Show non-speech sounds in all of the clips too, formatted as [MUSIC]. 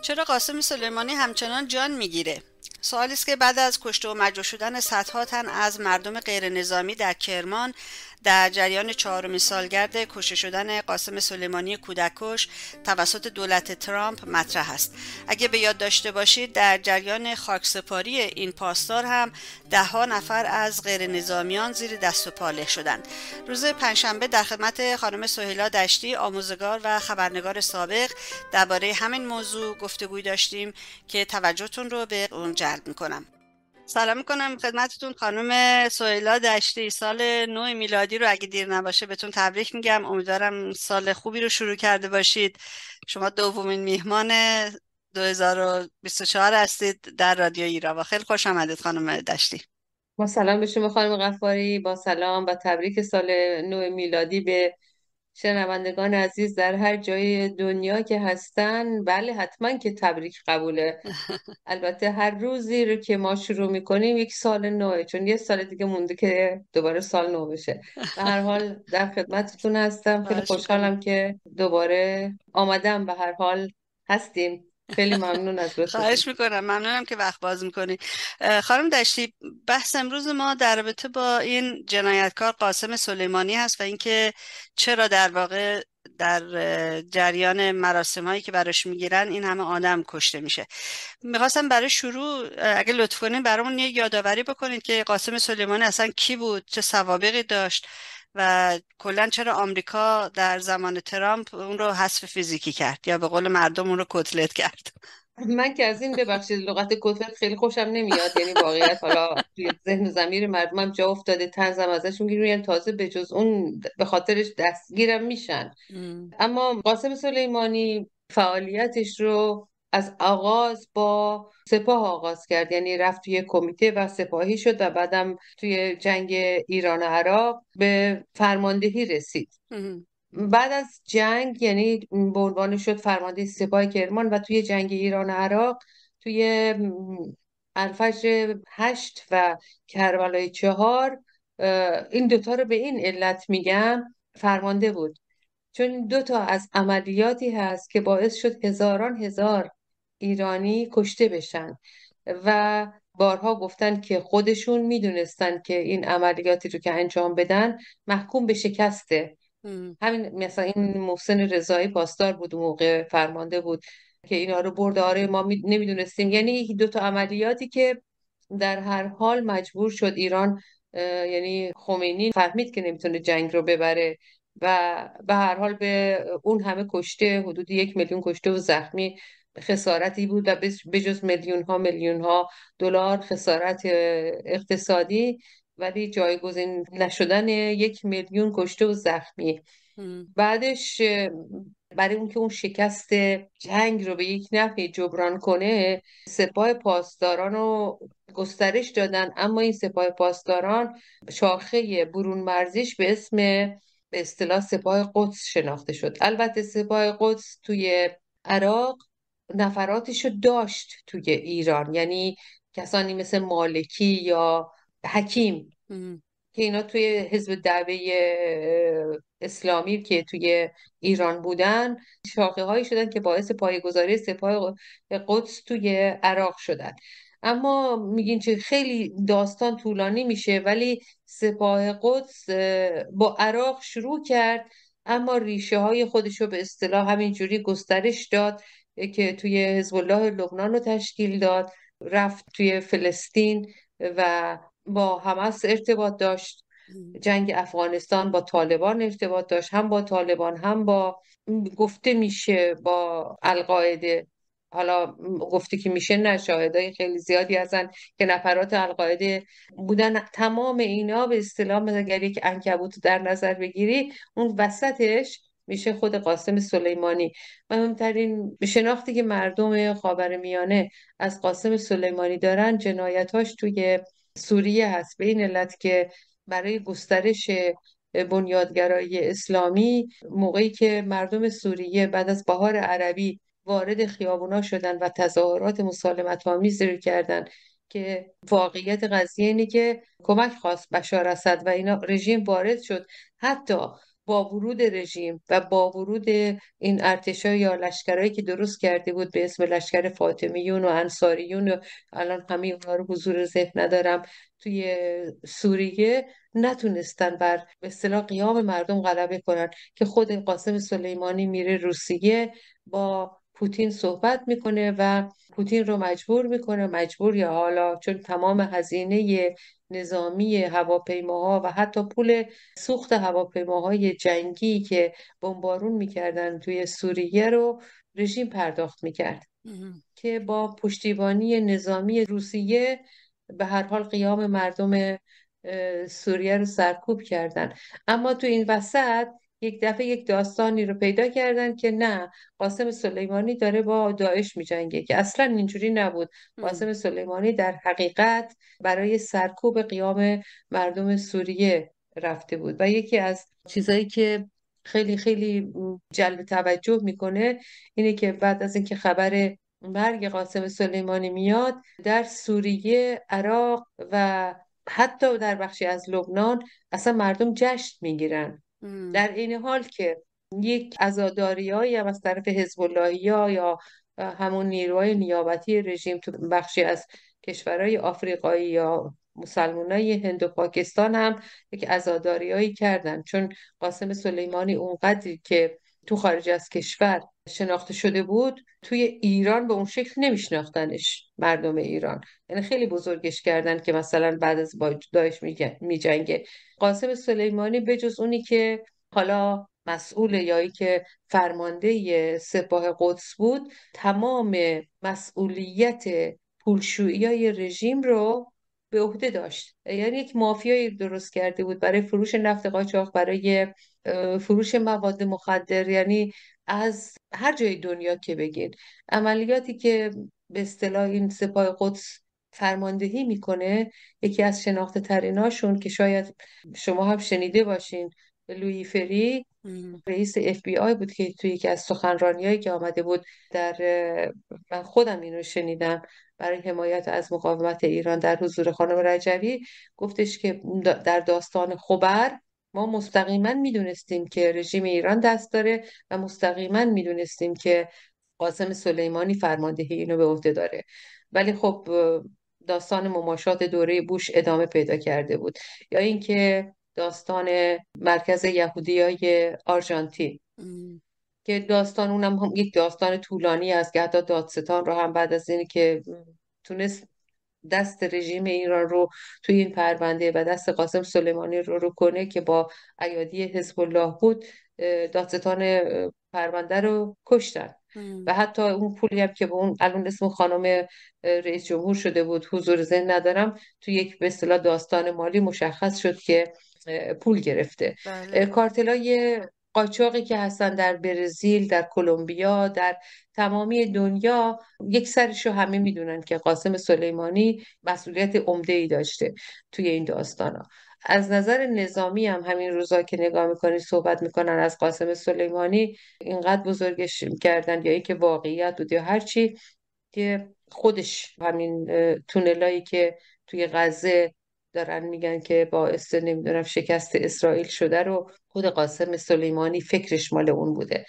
چرا قاسم سلیمانی همچنان جان میگیره سوالی است که بعد از کشته و مجروح شدن صدها تن از مردم غیر نظامی در کرمان در جریان چهارمین سالگرد کشته شدن قاسم سلیمانی کودکش توسط دولت ترامپ مطرح است اگه به یاد داشته باشید در جریان خاکسپاری این پاسدار هم دهها نفر از غیر نظامیان زیر دست و پاله شدند روز پنجشنبه در خدمت خانم سهیلا دشتی آموزگار و خبرنگار سابق درباره همین موضوع گفتگوی داشتیم که توجهتون رو به اون جلب میکنم سلام میکنم خدمتتون خانم سویلا دشتی سال نو میلادی رو اگه دیر نباشه بهتون تبریک میگم امیدوارم سال خوبی رو شروع کرده باشید شما دومین میهمان 2024 هستید در رادیو ایران خیلی خوش آمدید خانم دشتی با سلام به شما خانم غفاری با سلام و تبریک سال نو میلادی به شنوندگان عزیز در هر جای دنیا که هستن بله حتما که تبریک قبوله [LAUGHS] البته هر روزی رو که ما شروع میکنیم یک سال نوه چون یه سال دیگه مونده که دوباره سال نو بشه به هر حال در خدمتتون هستم خیلی خوشحالم که دوباره آمدم به هر حال هستیم خیلی ممنون از خواهش میکنم ممنونم که وقت باز میکنی خانم دشتی بحث امروز ما در رابطه با این جنایتکار قاسم سلیمانی هست و اینکه چرا در واقع در جریان مراسم هایی که براش میگیرن این همه آدم کشته میشه میخواستم برای شروع اگه لطف کنین برامون یه یادآوری بکنید که قاسم سلیمانی اصلا کی بود چه سوابقی داشت و کلا چرا آمریکا در زمان ترامپ اون رو حذف فیزیکی کرد یا به قول مردم اون رو کتلت کرد من که از این ببخشید لغت کتلت خیلی خوشم نمیاد یعنی واقعیت حالا توی ذهن زمیر مردمم جا افتاده تنزم ازشون یعنی تازه به جز اون به خاطرش دستگیرم میشن اما قاسم سلیمانی فعالیتش رو از آغاز با سپاه آغاز کرد یعنی رفت توی کمیته و سپاهی شد و بعدم توی جنگ ایران و عراق به فرماندهی رسید بعد از جنگ یعنی به شد فرمانده سپاه کرمان و توی جنگ ایران و عراق توی الفجر هشت و کربلای چهار این دوتا رو به این علت میگم فرمانده بود چون دو تا از عملیاتی هست که باعث شد هزاران هزار ایرانی کشته بشن و بارها گفتن که خودشون میدونستن که این عملیاتی رو که انجام بدن محکوم به شکسته همین مثلا این محسن رضایی پاسدار بود موقع فرمانده بود که اینا رو برد آره ما نمیدونستیم یعنی دو تا عملیاتی که در هر حال مجبور شد ایران یعنی خمینی فهمید که نمیتونه جنگ رو ببره و به هر حال به اون همه کشته حدود یک میلیون کشته و زخمی خسارتی بود و بجز میلیون ها میلیون ها دلار خسارت اقتصادی ولی جایگزین نشدن یک میلیون کشته و زخمی بعدش برای اون که اون شکست جنگ رو به یک نفعی جبران کنه سپاه پاسداران رو گسترش دادن اما این سپاه پاسداران شاخه برون مرزیش به اسم به اصطلاح سپاه قدس شناخته شد البته سپاه قدس توی عراق نفراتش رو داشت توی ایران یعنی کسانی مثل مالکی یا حکیم که اینا توی حزب دعوه اسلامی که توی ایران بودن شاخه هایی شدن که باعث پایگذاری سپاه قدس توی عراق شدن اما میگین چه خیلی داستان طولانی میشه ولی سپاه قدس با عراق شروع کرد اما ریشه های خودش رو به اصطلاح همینجوری گسترش داد که توی حزب الله لبنان رو تشکیل داد رفت توی فلسطین و با حماس ارتباط داشت جنگ افغانستان با طالبان ارتباط داشت هم با طالبان هم با گفته میشه با القاعده حالا گفته که میشه نه خیلی زیادی هستن که نفرات القاعده بودن تمام اینا به اصطلاح اگر یک انکبوت در نظر بگیری اون وسطش میشه خود قاسم سلیمانی مهمترین شناختی که مردم خاور میانه از قاسم سلیمانی دارن جنایتاش توی سوریه هست به این علت که برای گسترش بنیادگرایی اسلامی موقعی که مردم سوریه بعد از بهار عربی وارد خیابونا شدن و تظاهرات مسالمت آمیز رو کردن که واقعیت قضیه اینه که کمک خواست بشار اسد و اینا رژیم وارد شد حتی با ورود رژیم و با ورود این ارتشا یا لشکرهایی که درست کرده بود به اسم لشکر فاطمیون و انصاریون و الان همه اونها رو حضور ذهن ندارم توی سوریه نتونستن بر به اصطلاح قیام مردم غلبه کنن که خود قاسم سلیمانی میره روسیه با پوتین صحبت میکنه و پوتین رو مجبور میکنه مجبور یا حالا چون تمام هزینه نظامی هواپیماها و حتی پول سوخت هواپیماهای جنگی که بمبارون میکردن توی سوریه رو رژیم پرداخت میکرد که با پشتیبانی نظامی روسیه به هر حال قیام مردم سوریه رو سرکوب کردن اما تو این وسط یک دفعه یک داستانی رو پیدا کردن که نه قاسم سلیمانی داره با داعش میجنگه که اصلا اینجوری نبود قاسم سلیمانی در حقیقت برای سرکوب قیام مردم سوریه رفته بود و یکی از چیزایی که خیلی خیلی جلب توجه میکنه اینه که بعد از اینکه خبر مرگ قاسم سلیمانی میاد در سوریه عراق و حتی در بخشی از لبنان اصلا مردم جشن میگیرن در این حال که یک هایی هم از طرف ها یا همون نیروهای نیابتی رژیم تو بخشی از کشورهای آفریقایی یا مسلمانای هند و پاکستان هم یک هایی کردن چون قاسم سلیمانی اونقدری که تو خارج از کشور شناخته شده بود توی ایران به اون شکل نمیشناختنش مردم ایران یعنی خیلی بزرگش کردن که مثلا بعد از با می میجنگه قاسم سلیمانی بجز اونی که حالا مسئول یا که فرمانده سپاه قدس بود تمام مسئولیت پولشویی رژیم رو به عهده داشت یعنی یک مافیایی درست کرده بود برای فروش نفت قاچاق برای فروش مواد مخدر یعنی از هر جای دنیا که بگین عملیاتی که به اصطلاح این سپاه قدس فرماندهی میکنه یکی از شناخته تریناشون که شاید شما هم شنیده باشین لوی فری رئیس اف بی آی بود که توی یکی از سخنرانیایی که آمده بود در من خودم اینو شنیدم برای حمایت از مقاومت ایران در حضور خانم رجوی گفتش که در داستان خبر ما مستقیما میدونستیم که رژیم ایران دست داره و مستقیما میدونستیم که قاسم سلیمانی فرماندهی اینو به عهده داره ولی خب داستان مماشات دوره بوش ادامه پیدا کرده بود یا اینکه داستان مرکز یهودیای آرژانتین که داستان اونم هم یک داستان طولانی است که حتی دادستان رو هم بعد از اینکه که تونست دست رژیم ایران رو توی این پرونده و دست قاسم سلیمانی رو رو کنه که با ایادی حزب الله بود دادستان پرونده رو کشتن و حتی اون پولی هم که به اون الان اسم خانم رئیس جمهور شده بود حضور ذهن ندارم تو یک به داستان مالی مشخص شد که پول گرفته بله. کارتلای قاچاقی که هستن در برزیل در کلمبیا در تمامی دنیا یک سرش رو همه میدونن که قاسم سلیمانی مسئولیت عمده ای داشته توی این داستان ها. از نظر نظامی هم همین روزا که نگاه میکنی صحبت میکنن از قاسم سلیمانی اینقدر بزرگش کردن یا اینکه واقعیت بود یا هرچی که خودش همین تونلایی که توی غزه دارن میگن که باعث نمیدونم شکست اسرائیل شده رو خود قاسم سلیمانی فکرش مال اون بوده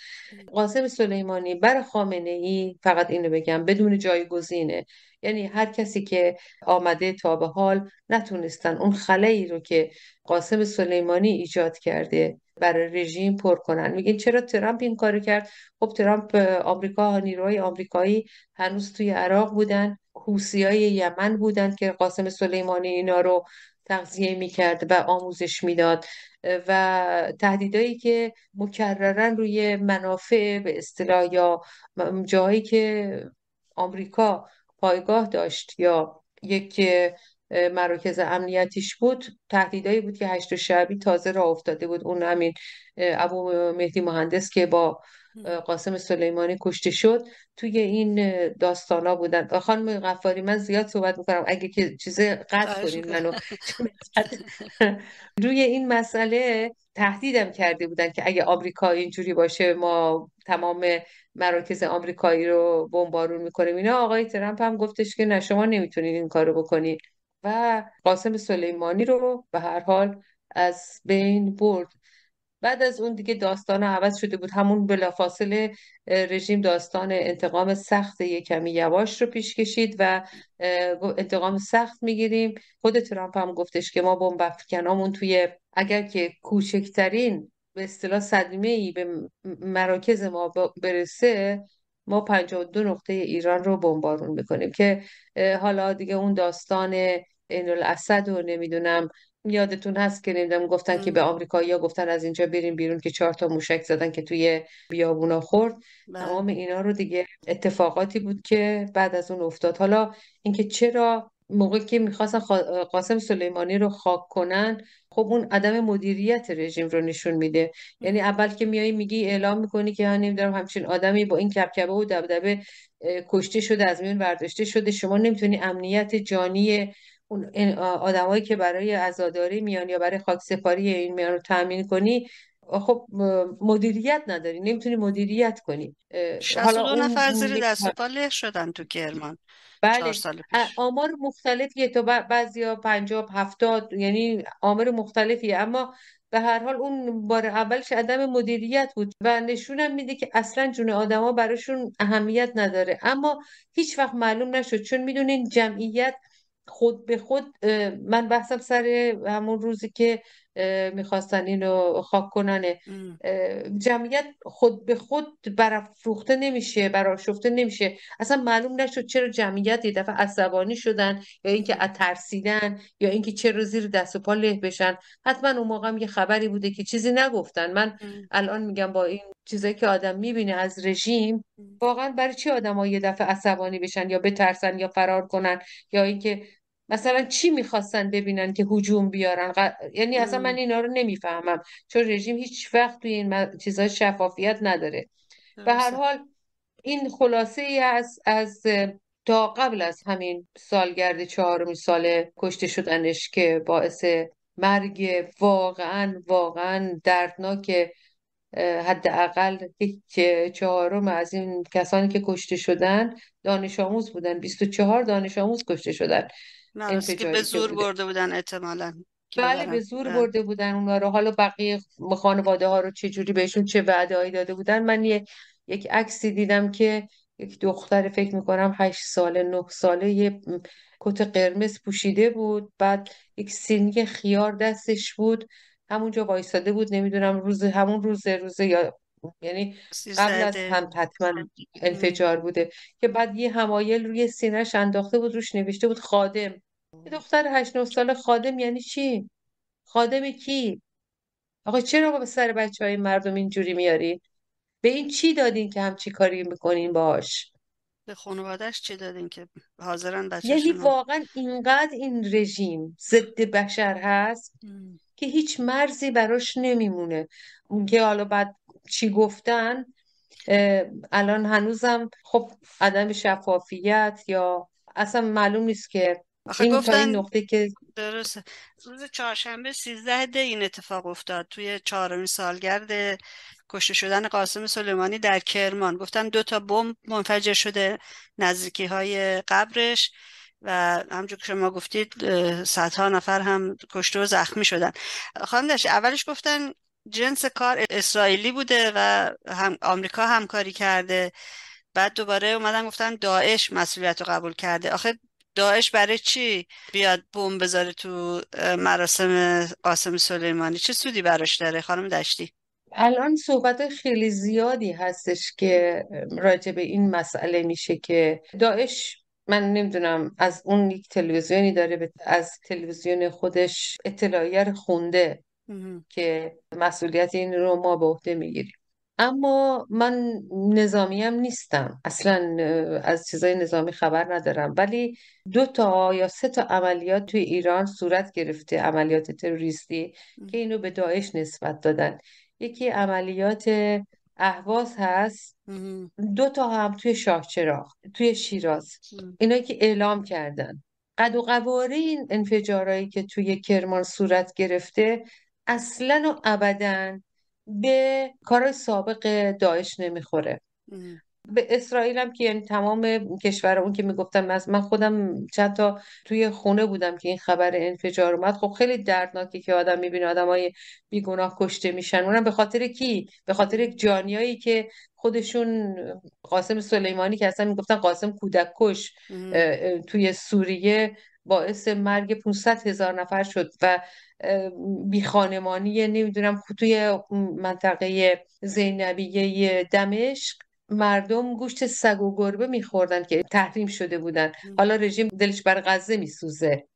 قاسم سلیمانی بر خامنه ای فقط اینو بگم بدون جایگزینه یعنی هر کسی که آمده تا به حال نتونستن اون خلایی رو که قاسم سلیمانی ایجاد کرده برای رژیم پر کنن میگن چرا ترامپ این کارو کرد خب ترامپ آمریکا نیروهای آمریکایی هنوز توی عراق بودن حوسی های یمن بودن که قاسم سلیمانی اینا رو تغذیه میکرد و آموزش میداد و تهدیدایی که مکررن روی منافع به اصطلاح یا جایی که آمریکا پایگاه داشت یا یک مراکز امنیتیش بود تهدیدایی بود که هشت شعبی تازه را افتاده بود اون همین ابو مهدی مهندس که با قاسم سلیمانی کشته شد توی این داستان ها بودن خانم غفاری من زیاد صحبت میکنم اگه که چیز قطع آره، کنین منو [LAUGHS] [LAUGHS] روی این مسئله تهدیدم کرده بودن که اگه آمریکا اینجوری باشه ما تمام مراکز آمریکایی رو بمبارون میکنیم اینا آقای ترامپ هم گفتش که نه شما نمیتونین این کارو بکنین و قاسم سلیمانی رو به هر حال از بین برد بعد از اون دیگه داستان عوض شده بود همون بلافاصله رژیم داستان انتقام سخت یه کمی یواش رو پیش کشید و انتقام سخت میگیریم خود ترامپ هم گفتش که ما بمب افکنامون توی اگر که کوچکترین به اصطلاح صدمه ای به مراکز ما برسه ما 52 نقطه ایران رو بمبارون میکنیم که حالا دیگه اون داستان عین الاسد و نمیدونم یادتون هست که نمیدونم گفتن که به یا گفتن از اینجا بریم بیرون که چهار تا موشک زدن که توی بیابونا خورد بله. تمام اینا رو دیگه اتفاقاتی بود که بعد از اون افتاد حالا اینکه چرا موقعی که میخواستن قاسم سلیمانی رو خاک کنن خب اون عدم مدیریت رژیم رو نشون میده یعنی اول که میای میگی اعلام میکنی که من نمیدونم همچین آدمی با این کپکبه و دبدبه کشته شده از میون برداشته شده شما نمیتونی امنیت جانی آدمایی که برای عزاداری میان یا برای خاکسپاری این میان رو تامین کنی خب مدیریت نداری نمیتونی مدیریت کنی حالا اون نفر زیر دست شدن تو کرمان بله سال پیش. آمار مختلفیه تا بعضیا پنجاب هفتاد یعنی آمار مختلفیه اما به هر حال اون بار اولش عدم مدیریت بود و نشونم میده که اصلا جون آدما براشون اهمیت نداره اما هیچ وقت معلوم نشد چون میدونین جمعیت خود به خود من بحثم سر همون روزی که میخواستن اینو خاک کنن جمعیت خود به خود برافروخته نمیشه براشفته نمیشه اصلا معلوم نشد چرا جمعیت یه دفعه عصبانی شدن یا اینکه ترسیدن یا اینکه چرا زیر دست و پا له بشن حتما اون موقع هم یه خبری بوده که چیزی نگفتن من الان میگم با این چیزایی که آدم میبینه از رژیم واقعا برای چی آدم ها یه دفعه عصبانی بشن یا بترسن یا فرار کنن یا اینکه مثلا چی میخواستن ببینن که هجوم بیارن ق... یعنی اصلا من اینا رو نمیفهمم چون رژیم هیچ وقت توی این چیزا شفافیت نداره به هر حال این خلاصه ای از از تا قبل از همین سالگرد چهارمین سال کشته شدنش که باعث مرگ واقعا واقعا دردناک حداقل یک چهارم از این کسانی که کشته شدن دانش آموز بودن 24 دانش آموز کشته شدن نه که به زور بوده. برده بودن اعتمالا بله به زور برده بودن اونا رو حالا بقیه خانواده ها رو چه جوری بهشون چه وعده داده بودن من یه یک عکسی دیدم که یک دختر فکر میکنم 8 ساله 9 ساله یه کت قرمز پوشیده بود بعد یک سینی خیار دستش بود همونجا وایساده بود نمیدونم روز همون روز روزه یا یعنی قبل از هم حتما انفجار بوده که بعد یه همایل روی سینهش انداخته بود روش نوشته بود خادم یه دختر هشت نه ساله خادم یعنی چی خادم کی آقا چرا با سر بچه های مردم اینجوری میاری به این چی دادین که همچی کاری میکنین باش به خانوادهش چی دادین که حاضرن بچه یعنی واقعا اینقدر این رژیم ضد بشر هست که هیچ مرزی براش نمیمونه اون که حالا بعد چی گفتن الان هنوزم خب عدم شفافیت یا اصلا معلوم نیست که این گفتن... این نقطه که درسته روز چهارشنبه سیزده ده این اتفاق افتاد توی چهارمین سالگرد کشته شدن قاسم سلیمانی در کرمان گفتن دو تا بمب منفجر شده نزدیکی های قبرش و همجور که شما گفتید صدها نفر هم کشته و زخمی شدن خانم اولش گفتن جنس کار اسرائیلی بوده و هم آمریکا همکاری کرده بعد دوباره اومدن گفتن داعش مسئولیت رو قبول کرده آخه داعش برای چی بیاد بوم بذاره تو مراسم قاسم سلیمانی چه سودی براش داره خانم دشتی الان صحبت خیلی زیادی هستش که راجع به این مسئله میشه که داعش من نمیدونم از اون یک تلویزیونی داره از تلویزیون خودش اطلاعیه رو خونده که مسئولیت این رو ما به عهده میگیریم اما من نظامی هم نیستم اصلا از چیزای نظامی خبر ندارم ولی دو تا یا سه تا عملیات توی ایران صورت گرفته عملیات تروریستی که اینو به داعش نسبت دادن یکی عملیات اهواز هست دو تا هم توی شاهچراغ توی شیراز اینایی که اعلام کردن قد و قواره این انفجارهایی که توی کرمان صورت گرفته اصلا و ابدا به کار سابق داعش نمیخوره به اسرائیل هم که یعنی تمام کشور اون که میگفتم از من خودم چند تا توی خونه بودم که این خبر انفجار اومد خب خیلی دردناکه که آدم میبینه های بیگناه کشته میشن اونم به خاطر کی به خاطر جانیایی که خودشون قاسم سلیمانی که اصلا میگفتن قاسم کودک کش توی سوریه باعث مرگ 500 هزار نفر شد و بیخانمانی نمیدونم یعنی توی منطقه زینبیه دمشق مردم گوشت سگ و گربه میخوردن که تحریم شده بودن حالا رژیم دلش بر غزه میسوزه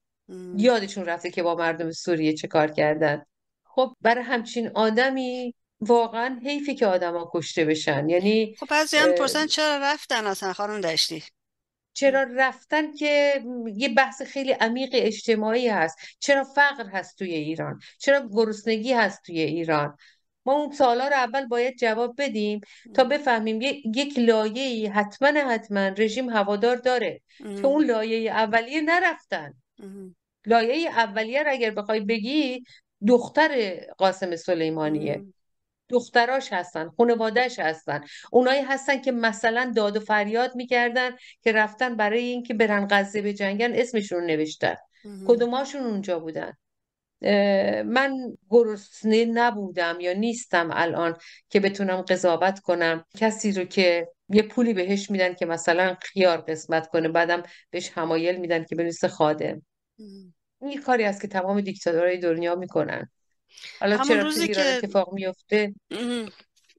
یادشون رفته که با مردم سوریه چه کار کردن خب برای همچین آدمی واقعا حیفی که آدما کشته بشن یعنی خب بعضی هم پرسن چرا رفتن اصلا خانم داشتی چرا رفتن که یه بحث خیلی عمیق اجتماعی هست چرا فقر هست توی ایران چرا گرسنگی هست توی ایران ما اون سالها رو اول باید جواب بدیم تا بفهمیم یک لایهی حتما حتما رژیم هوادار داره که اون لایه اولیه نرفتن لایه اولیه رو اگر بخوای بگی دختر قاسم سلیمانیه دختراش هستن خانوادهش هستن اونایی هستن که مثلا داد و فریاد میکردن که رفتن برای اینکه برن غزه به جنگن اسمشون نوشتن کدوماشون اونجا بودن من گرسنه نبودم یا نیستم الان که بتونم قضاوت کنم کسی رو که یه پولی بهش میدن که مثلا خیار قسمت کنه بعدم بهش همایل میدن که بنویسه خادم این کاری است که تمام دیکتاتورهای دنیا میکنن همون روزی که اتفاق میفته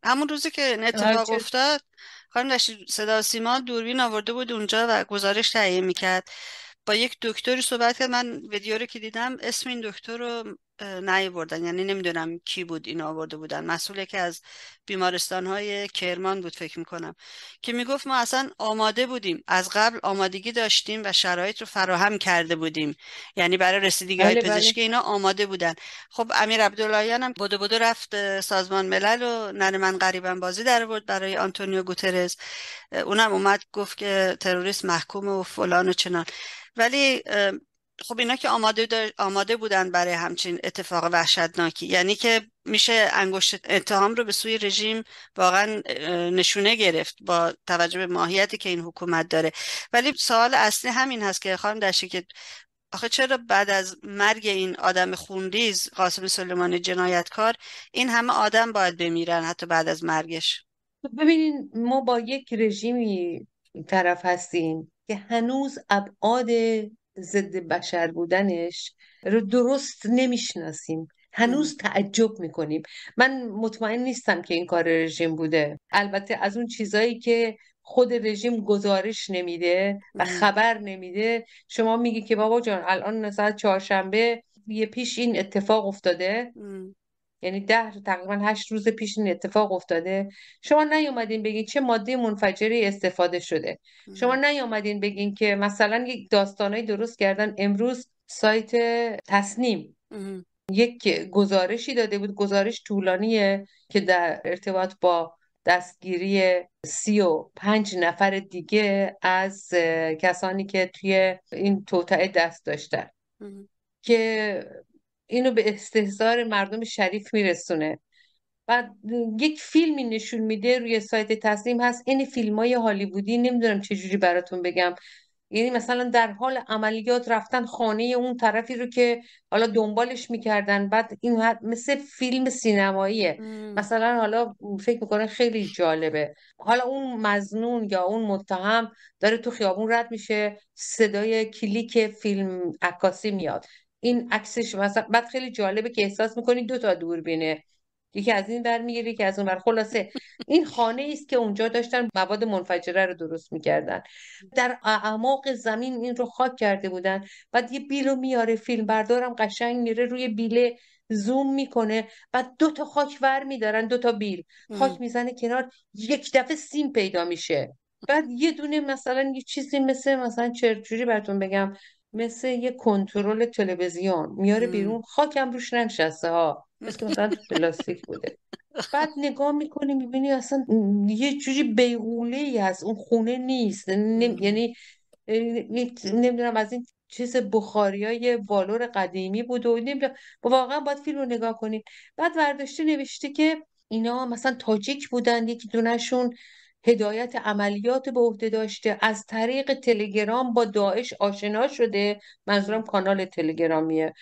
همون روزی که این اتفاق افتاد خانم نشید صدا سیما دوربین آورده بود اونجا و گزارش تهیه میکرد با یک دکتری صحبت کرد من ویدیو رو که دیدم اسم این دکتر رو بردن یعنی نمیدونم کی بود این آورده بودن مسئول که از بیمارستان های کرمان بود فکر میکنم که میگفت ما اصلا آماده بودیم از قبل آمادگی داشتیم و شرایط رو فراهم کرده بودیم یعنی برای رسیدگی های بله، بله. پزشکی اینا آماده بودن خب امیر عبداللهیان هم بدو بودو رفت سازمان ملل و نن من قریبا بازی در بود برای آنتونیو گوترز اونم اومد گفت که تروریست محکوم و فلان و چنان ولی خب اینا که آماده, آماده بودن برای همچین اتفاق وحشتناکی یعنی که میشه انگشت اتهام رو به سوی رژیم واقعا نشونه گرفت با توجه به ماهیتی که این حکومت داره ولی سوال اصلی همین هست که خانم داشتی که آخه چرا بعد از مرگ این آدم خونریز قاسم سلیمان جنایتکار این همه آدم باید بمیرن حتی بعد از مرگش خب ببینین ما با یک رژیمی طرف هستیم که هنوز ابعاد ضد بشر بودنش رو درست نمیشناسیم هنوز تعجب میکنیم من مطمئن نیستم که این کار رژیم بوده البته از اون چیزایی که خود رژیم گزارش نمیده و خبر نمیده شما میگی که بابا جان الان ساعت چهارشنبه یه پیش این اتفاق افتاده یعنی ده تقریبا هشت روز پیش این اتفاق افتاده شما نیومدین بگین چه ماده منفجری استفاده شده شما نیومدین بگین که مثلا یک داستانایی درست کردن امروز سایت تصنیم یک گزارشی داده بود گزارش طولانیه که در ارتباط با دستگیری سی و پنج نفر دیگه از کسانی که توی این توطعه دست داشتن که اینو به استهزار مردم شریف میرسونه و یک فیلمی نشون میده روی سایت تسلیم هست این فیلم های هالیوودی نمیدونم چجوری براتون بگم یعنی مثلا در حال عملیات رفتن خانه اون طرفی رو که حالا دنبالش میکردن بعد این مثل فیلم سینماییه مثلا حالا فکر میکنه خیلی جالبه حالا اون مزنون یا اون متهم داره تو خیابون رد میشه صدای کلیک فیلم عکاسی میاد این عکسش مثلا بعد خیلی جالبه که احساس میکنی دو تا دوربینه یکی از این بر میگیره یکی از اون بر خلاصه این خانه است که اونجا داشتن مواد منفجره رو درست میکردن در اعماق زمین این رو خاک کرده بودن بعد یه بیلو میاره فیلم بردارم قشنگ میره روی بیله زوم میکنه و دو تا خاک ور میدارن دو تا بیل خاک میزنه کنار یک دفعه سیم پیدا میشه بعد یه دونه مثلا یه چیزی مثل مثلا چرچوری براتون بگم مثل یه کنترل تلویزیون میاره بیرون خاکم روش ننشسته ها مثل مثلا پلاستیک بوده بعد نگاه میکنی میبینی اصلا یه جوری بیغوله ای از اون خونه نیست یعنی نمیدونم از این چیز بخاری های والور قدیمی بود و نمیدونم واقعا باید فیلم رو نگاه کنیم بعد ورداشته نوشته که اینا مثلا تاجیک بودن یکی دونشون هدایت عملیات به عهده داشته از طریق تلگرام با داعش آشنا شده منظورم کانال تلگرامیه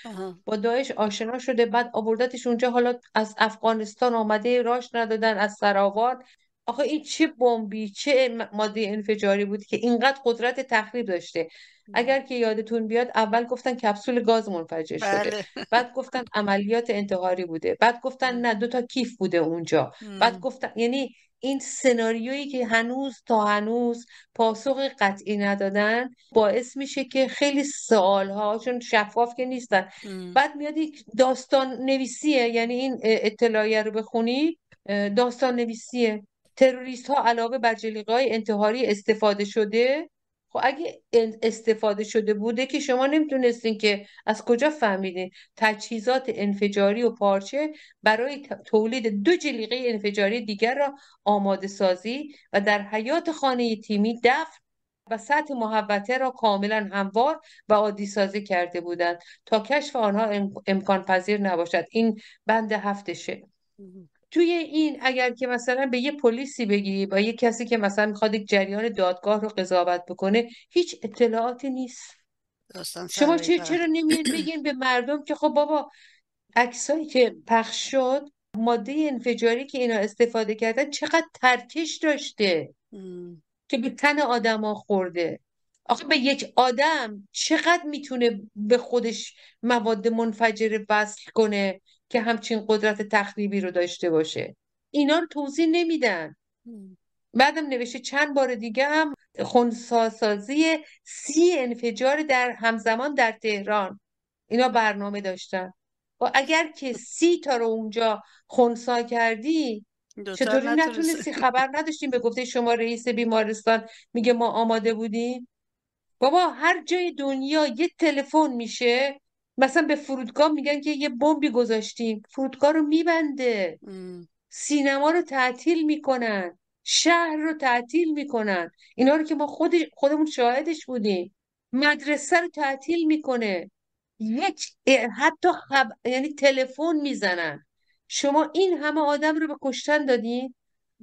با داعش آشنا شده بعد آوردتش اونجا حالا از افغانستان آمده راش ندادن از سراوان آخه این چه بمبی چه ماده انفجاری بود که اینقدر قدرت تخریب داشته اگر که یادتون بیاد اول گفتن کپسول گاز منفجر شده بله. بعد گفتن عملیات انتحاری بوده بعد گفتن نه دو تا کیف بوده اونجا بعد گفتن یعنی این سناریویی که هنوز تا هنوز پاسخ قطعی ندادن باعث میشه که خیلی سوال ها چون شفاف که نیستن بعد میاد یک داستان نویسیه یعنی این اطلاعیه رو بخونی داستان نویسیه تروریست ها علاوه بر جلیقه های انتحاری استفاده شده خب اگه استفاده شده بوده که شما نمیتونستین که از کجا فهمیدین تجهیزات انفجاری و پارچه برای تولید دو جلیقه انفجاری دیگر را آماده سازی و در حیات خانه تیمی دفن و سطح محوطه را کاملا هموار و عادی سازی کرده بودند تا کشف آنها امکان پذیر نباشد این بند هفتشه توی این اگر که مثلا به یه پلیسی بگی با یه کسی که مثلا میخواد یک جریان دادگاه رو قضاوت بکنه هیچ اطلاعاتی نیست شما چرا چرا بگین به مردم که خب بابا عکسایی که پخش شد ماده انفجاری که اینا استفاده کردن چقدر ترکش داشته که به تن آدما خورده آخه به یک آدم چقدر میتونه به خودش مواد منفجر وصل کنه که همچین قدرت تخریبی رو داشته باشه اینا توضیح نمیدن بعدم نوشته چند بار دیگه هم خونساسازی سی انفجار در همزمان در تهران اینا برنامه داشتن و اگر که سی تا رو اونجا خونسا کردی چطوری نتونستی خبر نداشتیم به گفته شما رئیس بیمارستان میگه ما آماده بودیم بابا هر جای دنیا یه تلفن میشه مثلا به فرودگاه میگن که یه بمبی گذاشتیم فرودگاه رو میبنده سینما رو تعطیل میکنن شهر رو تعطیل میکنن اینا رو که ما خود خودمون شاهدش بودیم مدرسه رو تعطیل میکنه یک حتی خب... یعنی تلفن میزنن شما این همه آدم رو به کشتن دادین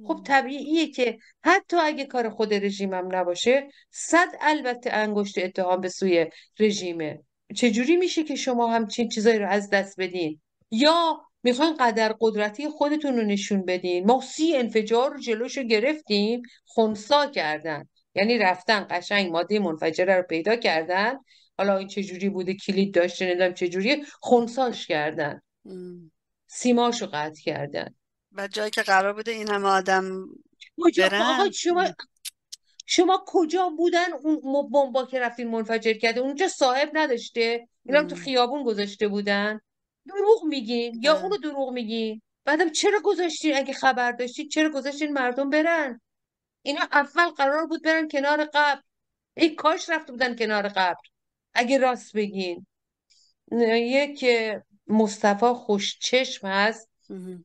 خب طبیعیه که حتی اگه کار خود رژیمم نباشه صد البته انگشت اتهام به سوی رژیمه چجوری میشه که شما همچین چیزایی رو از دست بدین یا میخواین قدر قدرتی خودتون رو نشون بدین ما سی انفجار رو جلوش رو گرفتیم خونسا کردن یعنی رفتن قشنگ ماده منفجره رو پیدا کردن حالا این چجوری بوده کلید داشته نمیدونم چجوری خونساش کردن رو قطع کردن و جایی که قرار بوده این همه آدم برن شما کجا بودن اون بمبا که رفتین منفجر کرده اونجا صاحب نداشته اینا تو خیابون گذاشته بودن دروغ میگین یا اونو دروغ میگین بعدم چرا گذاشتین اگه خبر داشتین چرا گذاشتین مردم برن اینا اول قرار بود برن کنار قبر ای کاش رفته بودن کنار قبر اگه راست بگین یک مصطفی خوشچشم هست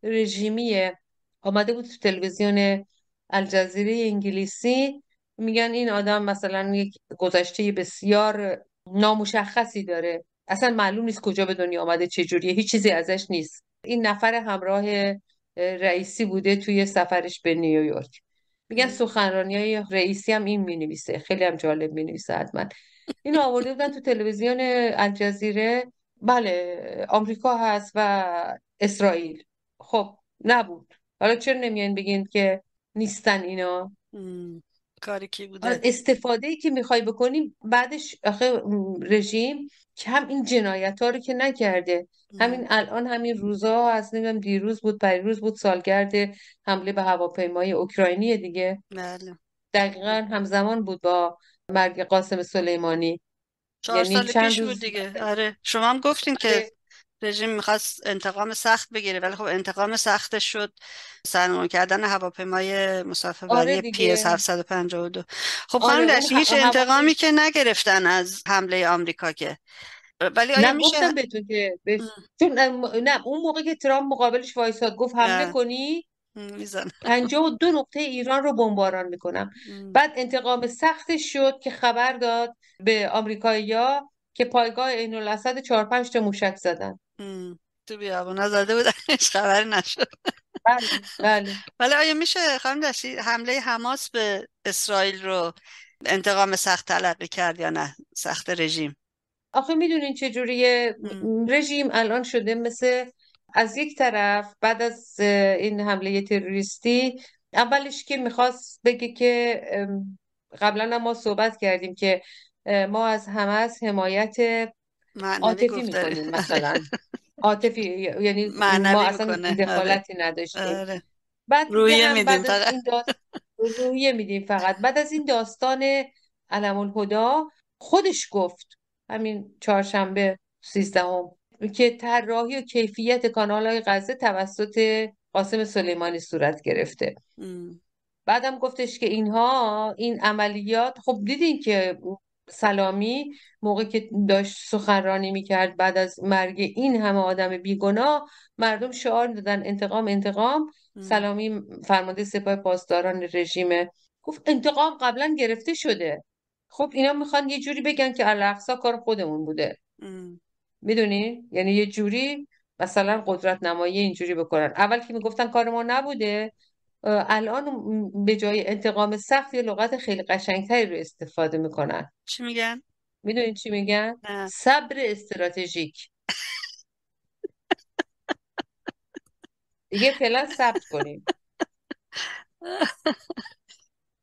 رژیمیه آمده بود تو تلویزیون الجزیره انگلیسی میگن این آدم مثلا یک گذشته بسیار نامشخصی داره اصلا معلوم نیست کجا به دنیا آمده چجوریه هیچ چیزی ازش نیست این نفر همراه رئیسی بوده توی سفرش به نیویورک میگن سخنرانی های رئیسی هم این مینویسه خیلی هم جالب مینویسه حتما این آورده بودن تو تلویزیون الجزیره بله آمریکا هست و اسرائیل خب نبود حالا چرا نمیان بگین که نیستن اینا کاری آره، استفاده ای که میخوای بکنیم بعدش آخه رژیم که هم این جنایت ها رو که نکرده همین الان همین روزا از نمیدونم دیروز بود پریروز بود سالگرد حمله به هواپیمای اوکراینی دیگه بله دقیقا همزمان بود با مرگ قاسم سلیمانی چهار یعنی سال پیش بود دیگه آره شما هم گفتین که آره. رژیم میخواست انتقام سخت بگیره ولی خب انتقام سخت شد سرنگون کردن هواپیمای مسافربری آره پی اس 752 خب آره، خانم هیچ انتقامی که نگرفتن از حمله آمریکا که ولی آیا نه میشه بهتون که بس... اون موقع که ترام مقابلش وایساد گفت حمله کنی و دو نقطه ایران رو بمباران میکنم بعد انتقام سخت شد که خبر داد به آمریکایی‌ها که پایگاه عین الاسد 4 5 تا موشک زدن تو بیابون زده بود [LAUGHS] خبر نشد بله بله آیا میشه خانم دستی حمله حماس به اسرائیل رو انتقام سخت تلقی کرد یا نه سخت رژیم آخه میدونین چجوریه رژیم الان شده مثل از یک طرف بعد از این حمله تروریستی اولش که میخواست بگه که قبلا ما صحبت کردیم که ما از حماس حمایت عاطفی میکنین [LAUGHS] آره. مثلا عاطفی یعنی ما اصلا دخالتی آره. نداشتیم آره. بعد رویه میدیم فقط رویه میدیم فقط بعد از این داستان علم الهدا خودش گفت همین چهارشنبه سیزدهم که طراحی و کیفیت کانال های غزه توسط قاسم سلیمانی صورت گرفته بعدم گفتش که اینها این عملیات خب دیدین که سلامی موقع که داشت سخنرانی میکرد بعد از مرگ این همه آدم بیگناه مردم شعار دادن انتقام انتقام سلامی فرمانده سپاه پاسداران رژیم گفت انتقام قبلا گرفته شده خب اینا میخوان یه جوری بگن که الاقصا کار خودمون بوده میدونی یعنی یه جوری مثلا قدرت نمایی اینجوری بکنن اول که میگفتن کار ما نبوده الان به جای انتقام سخت یه لغت خیلی قشنگتری رو استفاده میکنن چی میگن؟ میدونین چی میگن؟ صبر استراتژیک یه فعلا ثبت کنیم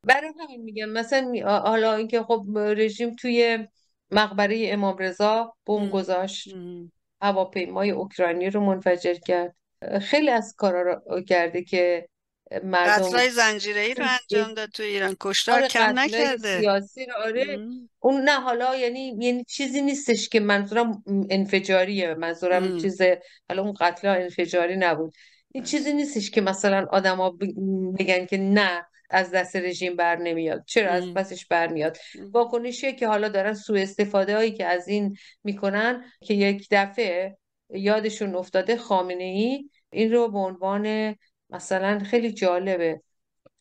برای همین میگم مثلا حالا اینکه خب رژیم توی مقبره امام رضا بوم گذاشت هواپیمای اوکراینی رو منفجر کرد خیلی از کارا رو کرده که مردم قتلای زنجیره رو انجام داد تو ایران کشتار آره کم نکرده سیاسی رو آره اون نه حالا یعنی یعنی چیزی نیستش که منظورم انفجاریه منظورم چیزه. چیز حالا اون قتل انفجاری نبود این چیزی نیستش که مثلا آدما بگن که نه از دست رژیم بر نمیاد چرا از پسش بر میاد واکنشیه که حالا دارن سوء استفاده هایی که از این میکنن که یک دفعه یادشون افتاده خامنه ای این رو به عنوان مثلا خیلی جالبه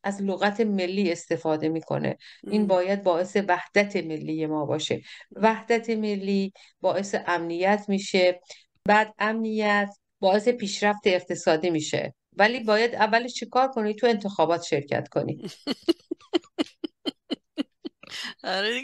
از لغت ملی استفاده میکنه این باید باعث وحدت ملی ما باشه وحدت ملی باعث امنیت میشه بعد امنیت باعث پیشرفت اقتصادی میشه ولی باید اولش چیکار کنی تو انتخابات شرکت کنی [LAUGHS] آره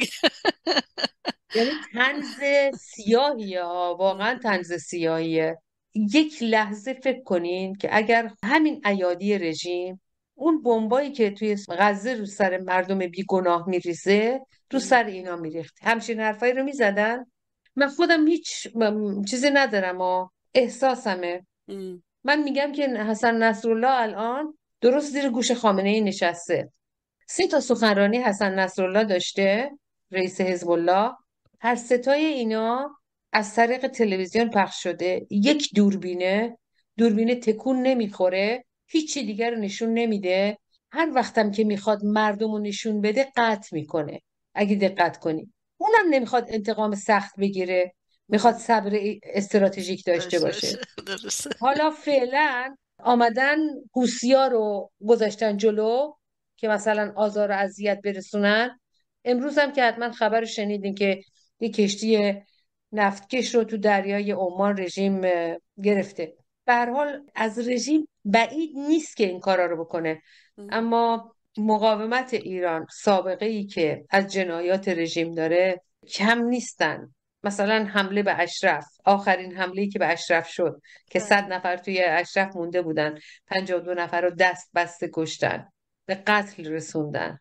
یعنی تنز سیاهیه ها واقعا تنز سیاهیه یک لحظه فکر کنین که اگر همین ایادی رژیم اون بمبایی که توی غزه رو سر مردم بیگناه میریزه رو سر اینا میریخت همچین حرفایی رو میزدن من خودم هیچ چیزی ندارم و احساسمه من میگم که حسن نصرالله الان درست زیر گوش خامنه ای نشسته سه تا سخنرانی حسن نصرالله داشته رئیس حزب الله هر ستای اینا از طریق تلویزیون پخش شده یک دوربینه دوربینه تکون نمیخوره هیچی دیگر رو نشون نمیده هر وقتم که میخواد مردم رو نشون بده قطع میکنه اگه دقت کنی اونم نمیخواد انتقام سخت بگیره میخواد صبر استراتژیک داشته باشه [LAUGHS] حالا فعلا آمدن حوسیا رو گذاشتن جلو که مثلا آزار و اذیت برسونن امروز هم که حتما خبر شنیدین که یه کشتی نفتکش رو تو دریای عمان رژیم گرفته به حال از رژیم بعید نیست که این کارا رو بکنه اما مقاومت ایران سابقه ای که از جنایات رژیم داره کم نیستن مثلا حمله به اشرف آخرین حمله که به اشرف شد که بله. صد نفر توی اشرف مونده بودن 52 نفر رو دست بسته کشتن به قتل رسوندن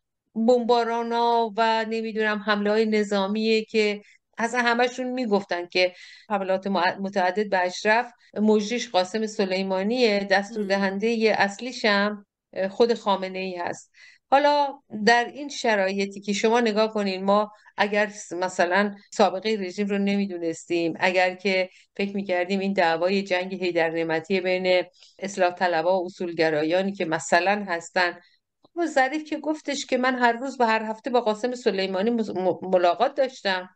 ها و نمیدونم حمله های نظامیه که اصلا همشون میگفتن که حملات متعدد به اشرف مجریش قاسم سلیمانیه دستور دهنده اصلیشم خود خامنه ای هست حالا در این شرایطی که شما نگاه کنین ما اگر مثلا سابقه رژیم رو نمیدونستیم اگر که فکر میکردیم این دعوای جنگ هیدر نعمتی بین اصلاح طلبا و اصولگرایانی که مثلا هستن و خب ظریف که گفتش که من هر روز و هر هفته با قاسم سلیمانی ملاقات داشتم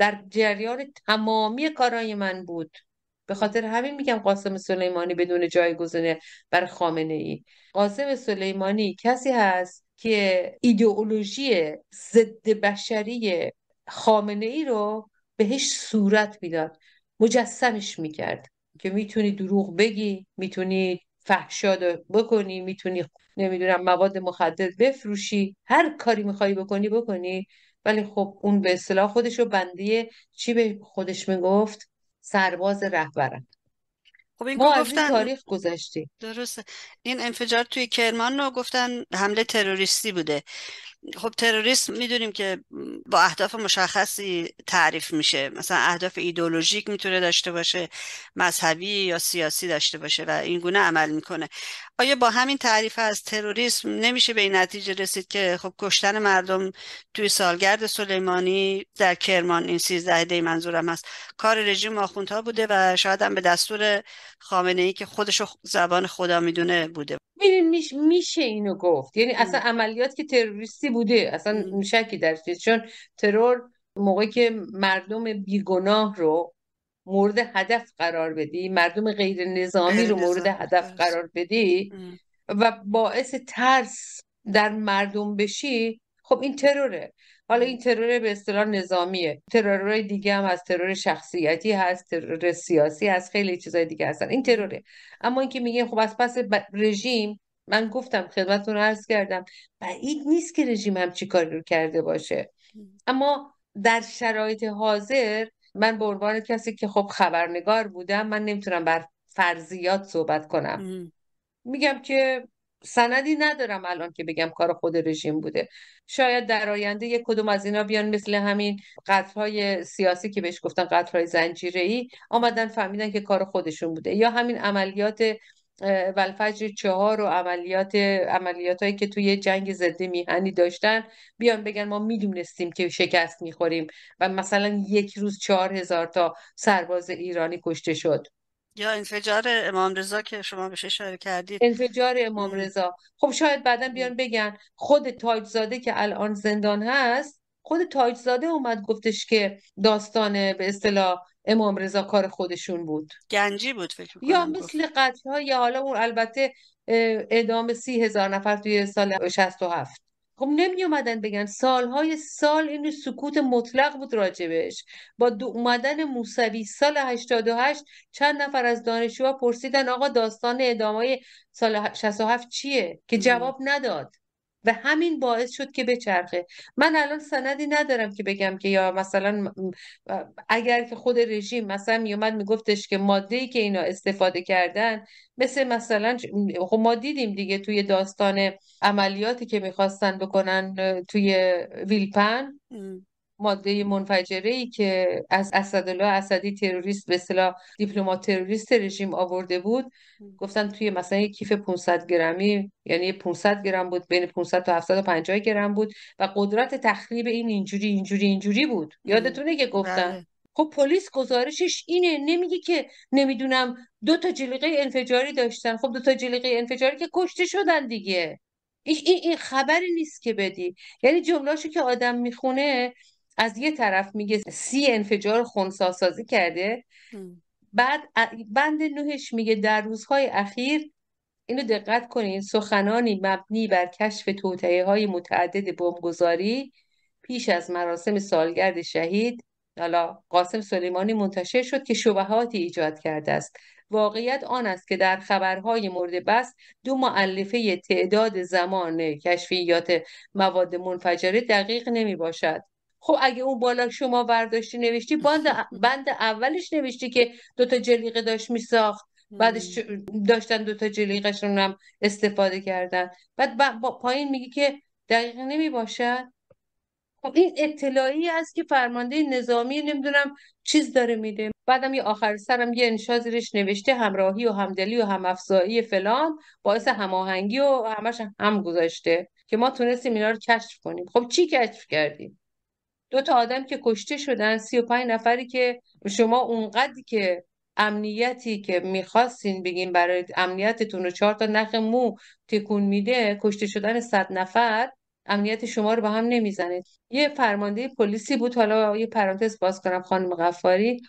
در جریان تمامی کارای من بود به خاطر همین میگم قاسم سلیمانی بدون جایگزینه بر خامنه ای قاسم سلیمانی کسی هست که ایدئولوژی ضد بشری خامنه ای رو بهش صورت میداد مجسمش میکرد که میتونی دروغ بگی میتونی فحشا بکنی میتونی نمیدونم مواد مخدر بفروشی هر کاری میخوای بکنی بکنی ولی خب اون به اصطلاح خودش رو بنده چی به خودش میگفت سرباز رهبرم خب این ما گفتن... از تاریخ گذشتی درسته این انفجار توی کرمان رو گفتن حمله تروریستی بوده خب تروریسم میدونیم که با اهداف مشخصی تعریف میشه مثلا اهداف ایدولوژیک میتونه داشته باشه مذهبی یا سیاسی داشته باشه و اینگونه عمل میکنه آیا با همین تعریف از تروریسم نمیشه به این نتیجه رسید که خب کشتن مردم توی سالگرد سلیمانی در کرمان این سیزده دی منظورم هست کار رژیم آخوندها بوده و شاید هم به دستور خامنه ای که خودشو زبان خدا میدونه بوده میشه اینو گفت یعنی اصلا عملیات که تروریستی بوده اصلا شکی در چون ترور موقعی که مردم بیگناه رو مورد هدف قرار بدی مردم غیر نظامی رو مورد هدف بله. قرار بدی و باعث ترس در مردم بشی خب این تروره حالا این ترور به اصطلاح نظامیه ترورهای دیگه هم از ترور شخصیتی هست ترور سیاسی هست خیلی چیزای دیگه هستن این تروره اما اینکه میگه خب از پس رژیم من گفتم خدمتتون عرض کردم بعید نیست که رژیم هم چی کاری رو کرده باشه اما در شرایط حاضر من به عنوان کسی که خب خبرنگار بودم من نمیتونم بر فرضیات صحبت کنم میگم که سندی ندارم الان که بگم کار خود رژیم بوده شاید در آینده یک کدوم از اینا بیان مثل همین قطرهای سیاسی که بهش گفتن قطرهای زنجیره ای آمدن فهمیدن که کار خودشون بوده یا همین عملیات والفجر چهار و عملیات عملیات هایی که توی جنگ ضد میهنی داشتن بیان بگن ما میدونستیم که شکست میخوریم و مثلا یک روز چهار هزار تا سرباز ایرانی کشته شد یا انفجار امام رضا که شما بهش اشاره کردید انفجار امام رضا خب شاید بعدا بیان بگن خود تاجزاده که الان زندان هست خود تاجزاده اومد گفتش که داستان به اصطلاح امام رضا کار خودشون بود گنجی بود فکر یا مثل قتل یا حالا اون البته اعدام سی هزار نفر توی سال 67 خب نمی اومدن بگن سالهای سال این سکوت مطلق بود راجبش با دو اومدن موسوی سال 88 چند نفر از دانشجوها پرسیدن آقا داستان اعدامای سال 67 چیه که جواب نداد و همین باعث شد که بچرخه من الان سندی ندارم که بگم که یا مثلا اگر که خود رژیم مثلا میومد میگفتش که ماده ای که اینا استفاده کردن مثل مثلا خب ما دیدیم دیگه توی داستان عملیاتی که میخواستن بکنن توی ویلپن ماده منفجره ای که از اسدالله اسدی تروریست به اصطلاح دیپلمات تروریست رژیم آورده بود گفتن توی مثلا یک کیف 500 گرمی یعنی 500 گرم بود بین 500 تا 750 گرم بود و قدرت تخریب این اینجوری اینجوری اینجوری بود یادتونه که گفتن بله. خب پلیس گزارشش اینه نمیگه که نمیدونم دو تا جلیقه انفجاری داشتن خب دو تا جلیقه انفجاری که کشته شدن دیگه این خبر خبری نیست که بدی یعنی جملاشو که آدم میخونه از یه طرف میگه سی انفجار خونسا سازی کرده بعد بند نوهش میگه در روزهای اخیر اینو دقت کنین سخنانی مبنی بر کشف توتعه های متعدد بمبگذاری پیش از مراسم سالگرد شهید حالا قاسم سلیمانی منتشر شد که شبهاتی ایجاد کرده است واقعیت آن است که در خبرهای مورد بست دو معلفه تعداد زمان کشفیات مواد منفجره دقیق نمی باشد خب اگه اون بالا شما برداشتی نوشتی بند, [LAUGHS] بند اولش نوشتی که دوتا جلیقه داشت میساخت بعدش داشتن دوتا جلیقشون هم استفاده کردن بعد پایین میگه که دقیق نمی باشد خب این اطلاعی است که فرمانده نظامی نمیدونم چیز داره میده بعدم یه آخر سرم یه انشا زیرش نوشته همراهی و همدلی و همافزایی فلان باعث هماهنگی و همش هم گذاشته که ما تونستیم اینا رو کشف کنیم خب چی کشف کردیم دو تا آدم که کشته شدن 35 نفری که شما اونقدری که امنیتی که میخواستین بگین برای امنیتتون رو چهار تا نخ مو تکون میده کشته شدن صد نفر امنیت شما رو به هم نمیزنه یه فرمانده پلیسی بود حالا یه پرانتز باز کنم خانم غفاری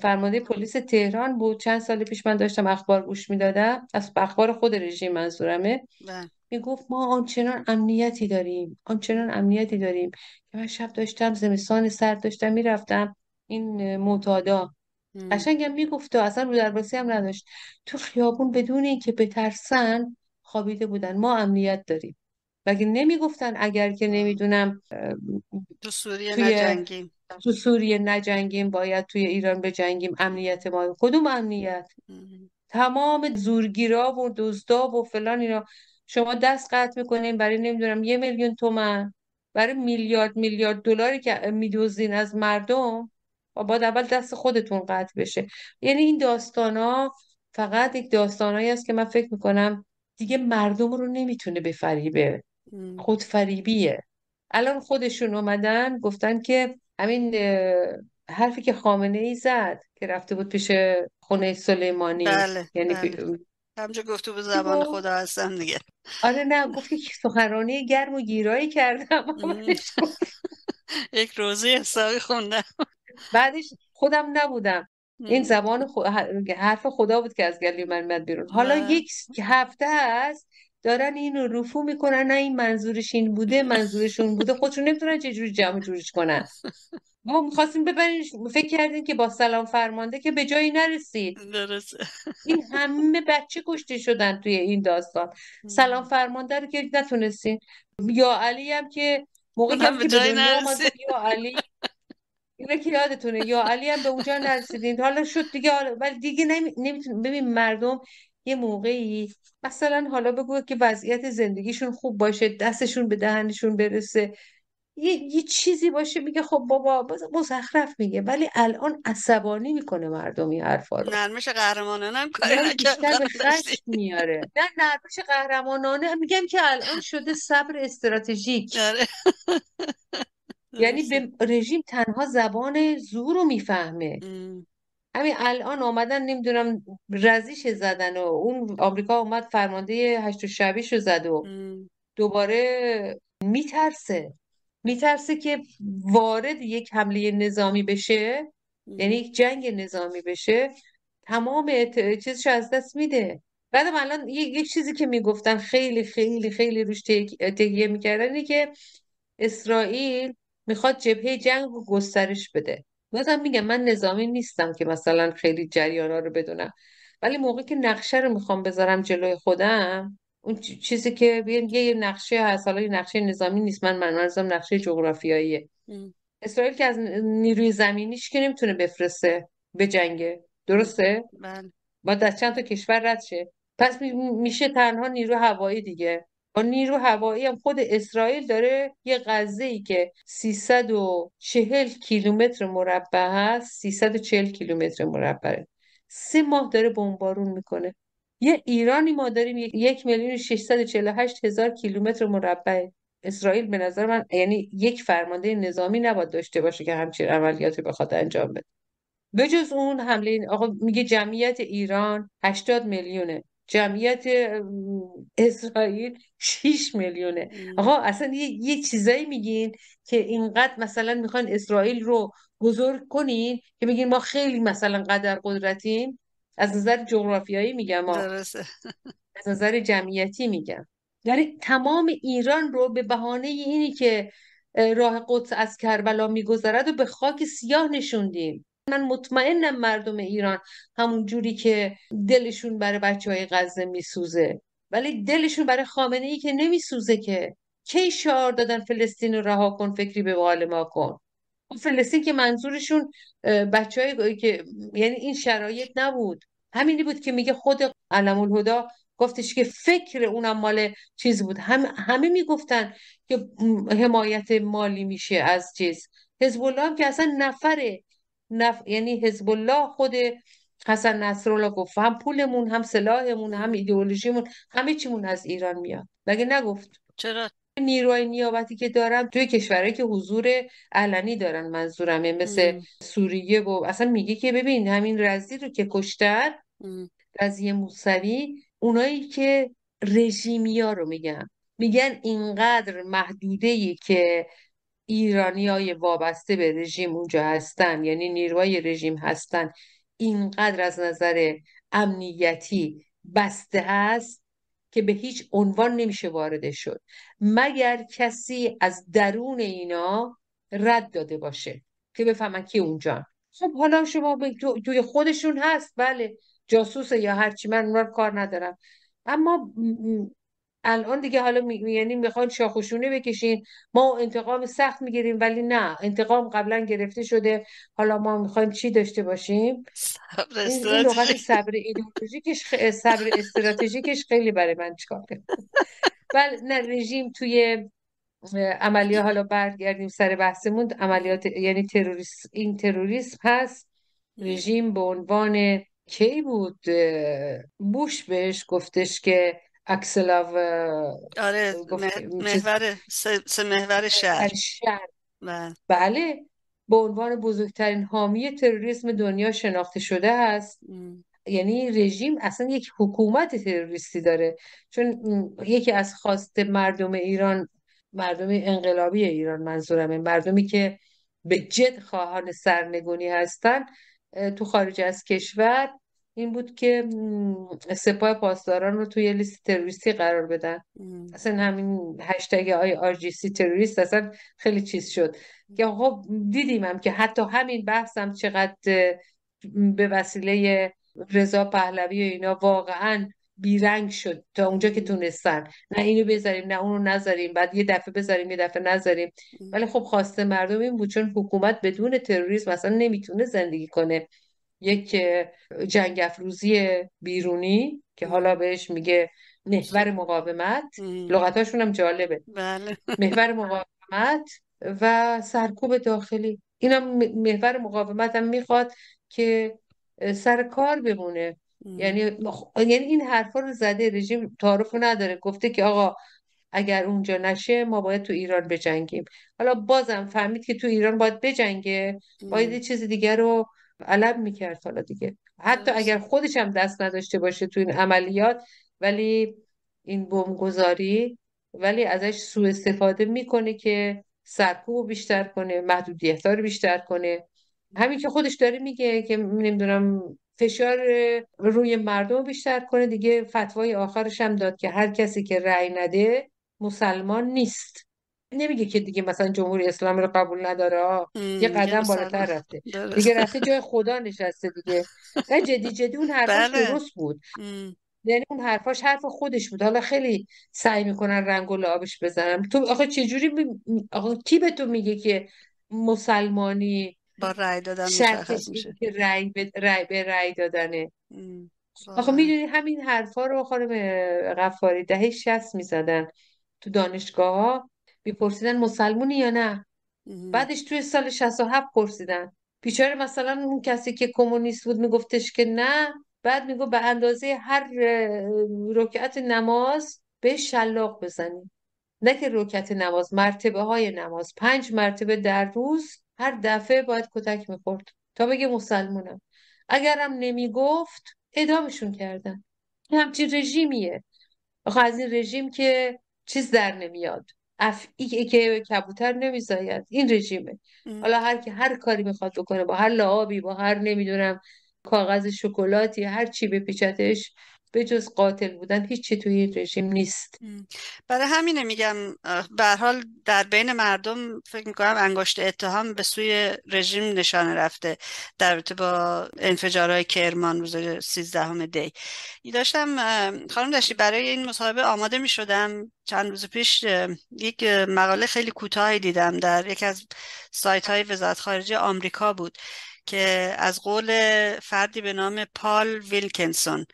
فرمانده پلیس تهران بود چند سال پیش من داشتم اخبار گوش میدادم از اخبار خود رژیم منظورمه بله. میگفت ما آنچنان امنیتی داریم آنچنان امنیتی داریم که من شب داشتم زمستان سرد داشتم میرفتم این معتادا قشنگم میگفت اصلا رو درباسی هم نداشت تو خیابون بدون به بترسن خوابیده بودن ما امنیت داریم مگه نمیگفتن اگر که نمیدونم تو سوریه توی... نجنگیم تو سوریه نجنگیم باید توی ایران بجنگیم امنیت ما کدوم امنیت تمام زورگیرا و دزدا و فلان اینا شما دست قطع میکنین برای نمیدونم یه میلیون تومن برای میلیارد میلیارد دلاری که میدوزین از مردم و باید اول دست خودتون قطع بشه یعنی این داستان ها فقط یک داستانایی است که من فکر میکنم دیگه مردم رو نمیتونه بفریبه خودفریبیه الان خودشون اومدن گفتن که همین حرفی که خامنه ای زد که رفته بود پیش خونه سلیمانی بله، یعنی بله. همجا گفته به زبان خدا هستم دیگه آره نه گفت که سخنرانی گرم و گیرایی کردم [LAUGHS] یک روزی حسابی خوندم بعدش خودم نبودم این زبان حرف خدا بود که از گلی من بیرون حالا یک هفته است دارن این رو رفو میکنن نه این منظورش این بوده منظورشون بوده خودشون نمیتونن چه جوری جمع جورش کنن ما میخواستیم ببرین فکر کردین که با سلام فرمانده که به جایی نرسید نرسه. این همه بچه کشته شدن توی این داستان سلام فرمانده رو که نتونستین یا علی هم که موقعی هم که به نرسید یا علی این که یادتونه یا علی هم به اونجا نرسیدین حالا شد دیگه آره، ولی دیگه نمی... نمیتون ببین مردم یه موقعی مثلا حالا بگو که وضعیت زندگیشون خوب باشه دستشون به دهنشون برسه یه, یه چیزی باشه میگه خب بابا مزخرف میگه ولی الان عصبانی میکنه مردمی حرفا رو نرمش قهرمانانه هم کاری یعنی نکرده میاره نه نرمش قهرمانانه میگم که الان شده صبر استراتژیک آره. یعنی به رژیم تنها زبان زور رو میفهمه همین الان آمدن نمیدونم رزیش زدن و اون آمریکا اومد فرمانده هشت شبیش رو زد و دوباره میترسه میترسه که وارد یک حمله نظامی بشه یعنی یک جنگ نظامی بشه تمام ات... چیزش از دست میده بعدم الان یک چیزی که میگفتن خیلی خیلی خیلی روش تهیه میکردن اینه که اسرائیل میخواد جبهه جنگ رو گسترش بده بازم میگم من نظامی نیستم که مثلا خیلی جریان ها رو بدونم ولی موقعی که نقشه رو میخوام بذارم جلوی خودم اون چیزی که یه نقشه هست حالا یه نقشه نظامی نیست من منظورم نقشه جغرافیاییه اسرائیل که از نیروی زمینیش که نمیتونه بفرسته به جنگه درسته؟ من. بله. با از چند تا کشور رد شه پس میشه تنها نیرو هوایی دیگه نیرو هوایی هم خود اسرائیل داره یه غزه که 340 کیلومتر مربع هست 340 کیلومتر مربعه سه ماه داره بمبارون میکنه یه ایرانی ما داریم یک میلیون 648 هزار کیلومتر مربع اسرائیل به نظر من یعنی یک فرمانده نظامی نباید داشته باشه که همچین عملیاتی بخواد انجام بده بجز اون حمله آقا میگه جمعیت ایران 80 میلیونه جمعیت اسرائیل 6 میلیونه آقا اصلا یه, چیزایی میگین که اینقدر مثلا میخوان اسرائیل رو بزرگ کنین که میگین ما خیلی مثلا قدر قدرتیم از نظر جغرافیایی میگم از نظر جمعیتی میگم یعنی تمام ایران رو به بهانه اینی که راه قدس از کربلا میگذرد و به خاک سیاه نشوندیم من مطمئنم مردم ایران همون جوری که دلشون برای بچه های غزه میسوزه ولی دلشون برای خامنه ای که نمیسوزه که کی شعار دادن فلسطین رو رها کن فکری به بال ما کن فلسطین که منظورشون بچه که یعنی این شرایط نبود همینی بود که میگه خود علم الهدا گفتش که فکر اونم مال چیز بود هم همه میگفتن که حمایت مالی میشه از چیز حزب الله که اصلا نفره نف... یعنی حزب الله خود حسن نصرالله گفت هم پولمون هم سلاحمون هم ایدئولوژیمون همه چیمون از ایران میاد مگه نگفت چرا نیروهای نیابتی که دارم توی کشورهایی که حضور علنی دارن منظورمه مثل سوریه و اصلا میگه که ببین همین رزی رو که کشتن رزی موسوی اونایی که رژیمیا رو میگن میگن اینقدر محدوده که ایرانی های وابسته به رژیم اونجا هستن یعنی نیروهای رژیم هستن اینقدر از نظر امنیتی بسته هست که به هیچ عنوان نمیشه وارد شد مگر کسی از درون اینا رد داده باشه که بفهمن کی اونجا خب حالا شما تو، توی خودشون هست بله جاسوسه یا هرچی من اون کار ندارم اما الان دیگه حالا می... یعنی میخوان شاخشونه بکشین ما انتقام سخت میگیریم ولی نه انتقام قبلا گرفته شده حالا ما میخوایم چی داشته باشیم صبر استراتژیک صبر ایدئولوژیکش صبر استراتژیکش خیلی برای من کرد. ولی بله، نه رژیم توی عملیات حالا برگردیم سر بحثمون عملیات یعنی تروریسم این تروریسم هست رژیم به عنوان کی بود بوش بهش گفتش که اکسلاو آره محور سه محور بله به عنوان بزرگترین حامی تروریسم دنیا شناخته شده است یعنی رژیم اصلا یک حکومت تروریستی داره چون یکی از خواست مردم ایران مردم انقلابی ایران منظورمه مردمی که به جد خواهان سرنگونی هستن تو خارج از کشور این بود که سپاه پاسداران رو توی لیست تروریستی قرار بدن اصلا همین هشتگ آی آر جی سی تروریست اصلا خیلی چیز شد که خب دیدیم هم که حتی همین بحثم هم چقدر به وسیله رضا پهلوی و اینا واقعا بیرنگ شد تا اونجا که تونستن نه اینو بذاریم نه اونو نذاریم بعد یه دفعه بذاریم یه دفعه نذاریم ولی خب خواسته مردم این بود چون حکومت بدون تروریسم اصلا نمیتونه زندگی کنه یک جنگ افروزی بیرونی که حالا بهش میگه محور مقاومت لغتاشون هم جالبه بله. محور مقاومت و سرکوب داخلی هم محور مقاومت هم میخواد که سر کار بمونه یعنی یعنی این حرفا رو زده رژیم تعارف نداره گفته که آقا اگر اونجا نشه ما باید تو ایران بجنگیم حالا بازم فهمید که تو ایران باید بجنگه باید چیز دیگر رو علم میکرد حالا دیگه حتی اگر خودش هم دست نداشته باشه تو این عملیات ولی این بمبگذاری ولی ازش سوء استفاده میکنه که سرکوب بیشتر کنه محدودیت رو بیشتر کنه همین که خودش داره میگه که نمیدونم فشار روی مردم بیشتر کنه دیگه فتوای آخرش هم داد که هر کسی که رأی نده مسلمان نیست نمیگه که دیگه مثلا جمهوری اسلامی رو قبول نداره یه قدم بالاتر رفته دیگه رفته جای خدا نشسته دیگه نه جدی جدی اون حرفش بله. درست بود یعنی اون حرفاش حرف خودش بود حالا خیلی سعی میکنن رنگ و لعابش بزنن تو آخه چجوری ب... آخه کی به تو میگه که مسلمانی با رأی دادن مشخص میشه که رأی به رأی, به رأی دادنه آخه میدونی همین حرفا رو خانم غفاری دهه 60 میزدن تو دانشگاه ها میپرسیدن مسلمونی یا نه بعدش توی سال 67 پرسیدن بیچاره مثلا اون کسی که کمونیست بود میگفتش که نه بعد میگو به اندازه هر رکعت نماز به شلاق بزنی نه که رکعت نماز مرتبه های نماز پنج مرتبه در روز هر دفعه باید کتک میخورد تا بگه مسلمونم اگرم نمیگفت ادامشون کردن همچین رژیمیه آخه از این رژیم که چیز در نمیاد افعی که کبوتر نمیزاید این رژیمه حالا هر که هر کاری میخواد بکنه با هر لعابی با هر نمیدونم کاغذ شکلاتی هر چی بپیچتش به جز قاتل بودن هیچی توی رژیم نیست برای همینه میگم به حال در بین مردم فکر میکنم انگشت اتهام به سوی رژیم نشانه رفته در رابطه با انفجارهای کرمان روز 13 دی داشتم خانم داشتی برای این مصاحبه آماده میشدم چند روز پیش یک مقاله خیلی کوتاهی دیدم در یکی از سایت های وزارت خارجه آمریکا بود که از قول فردی به نام پال ویلکنسون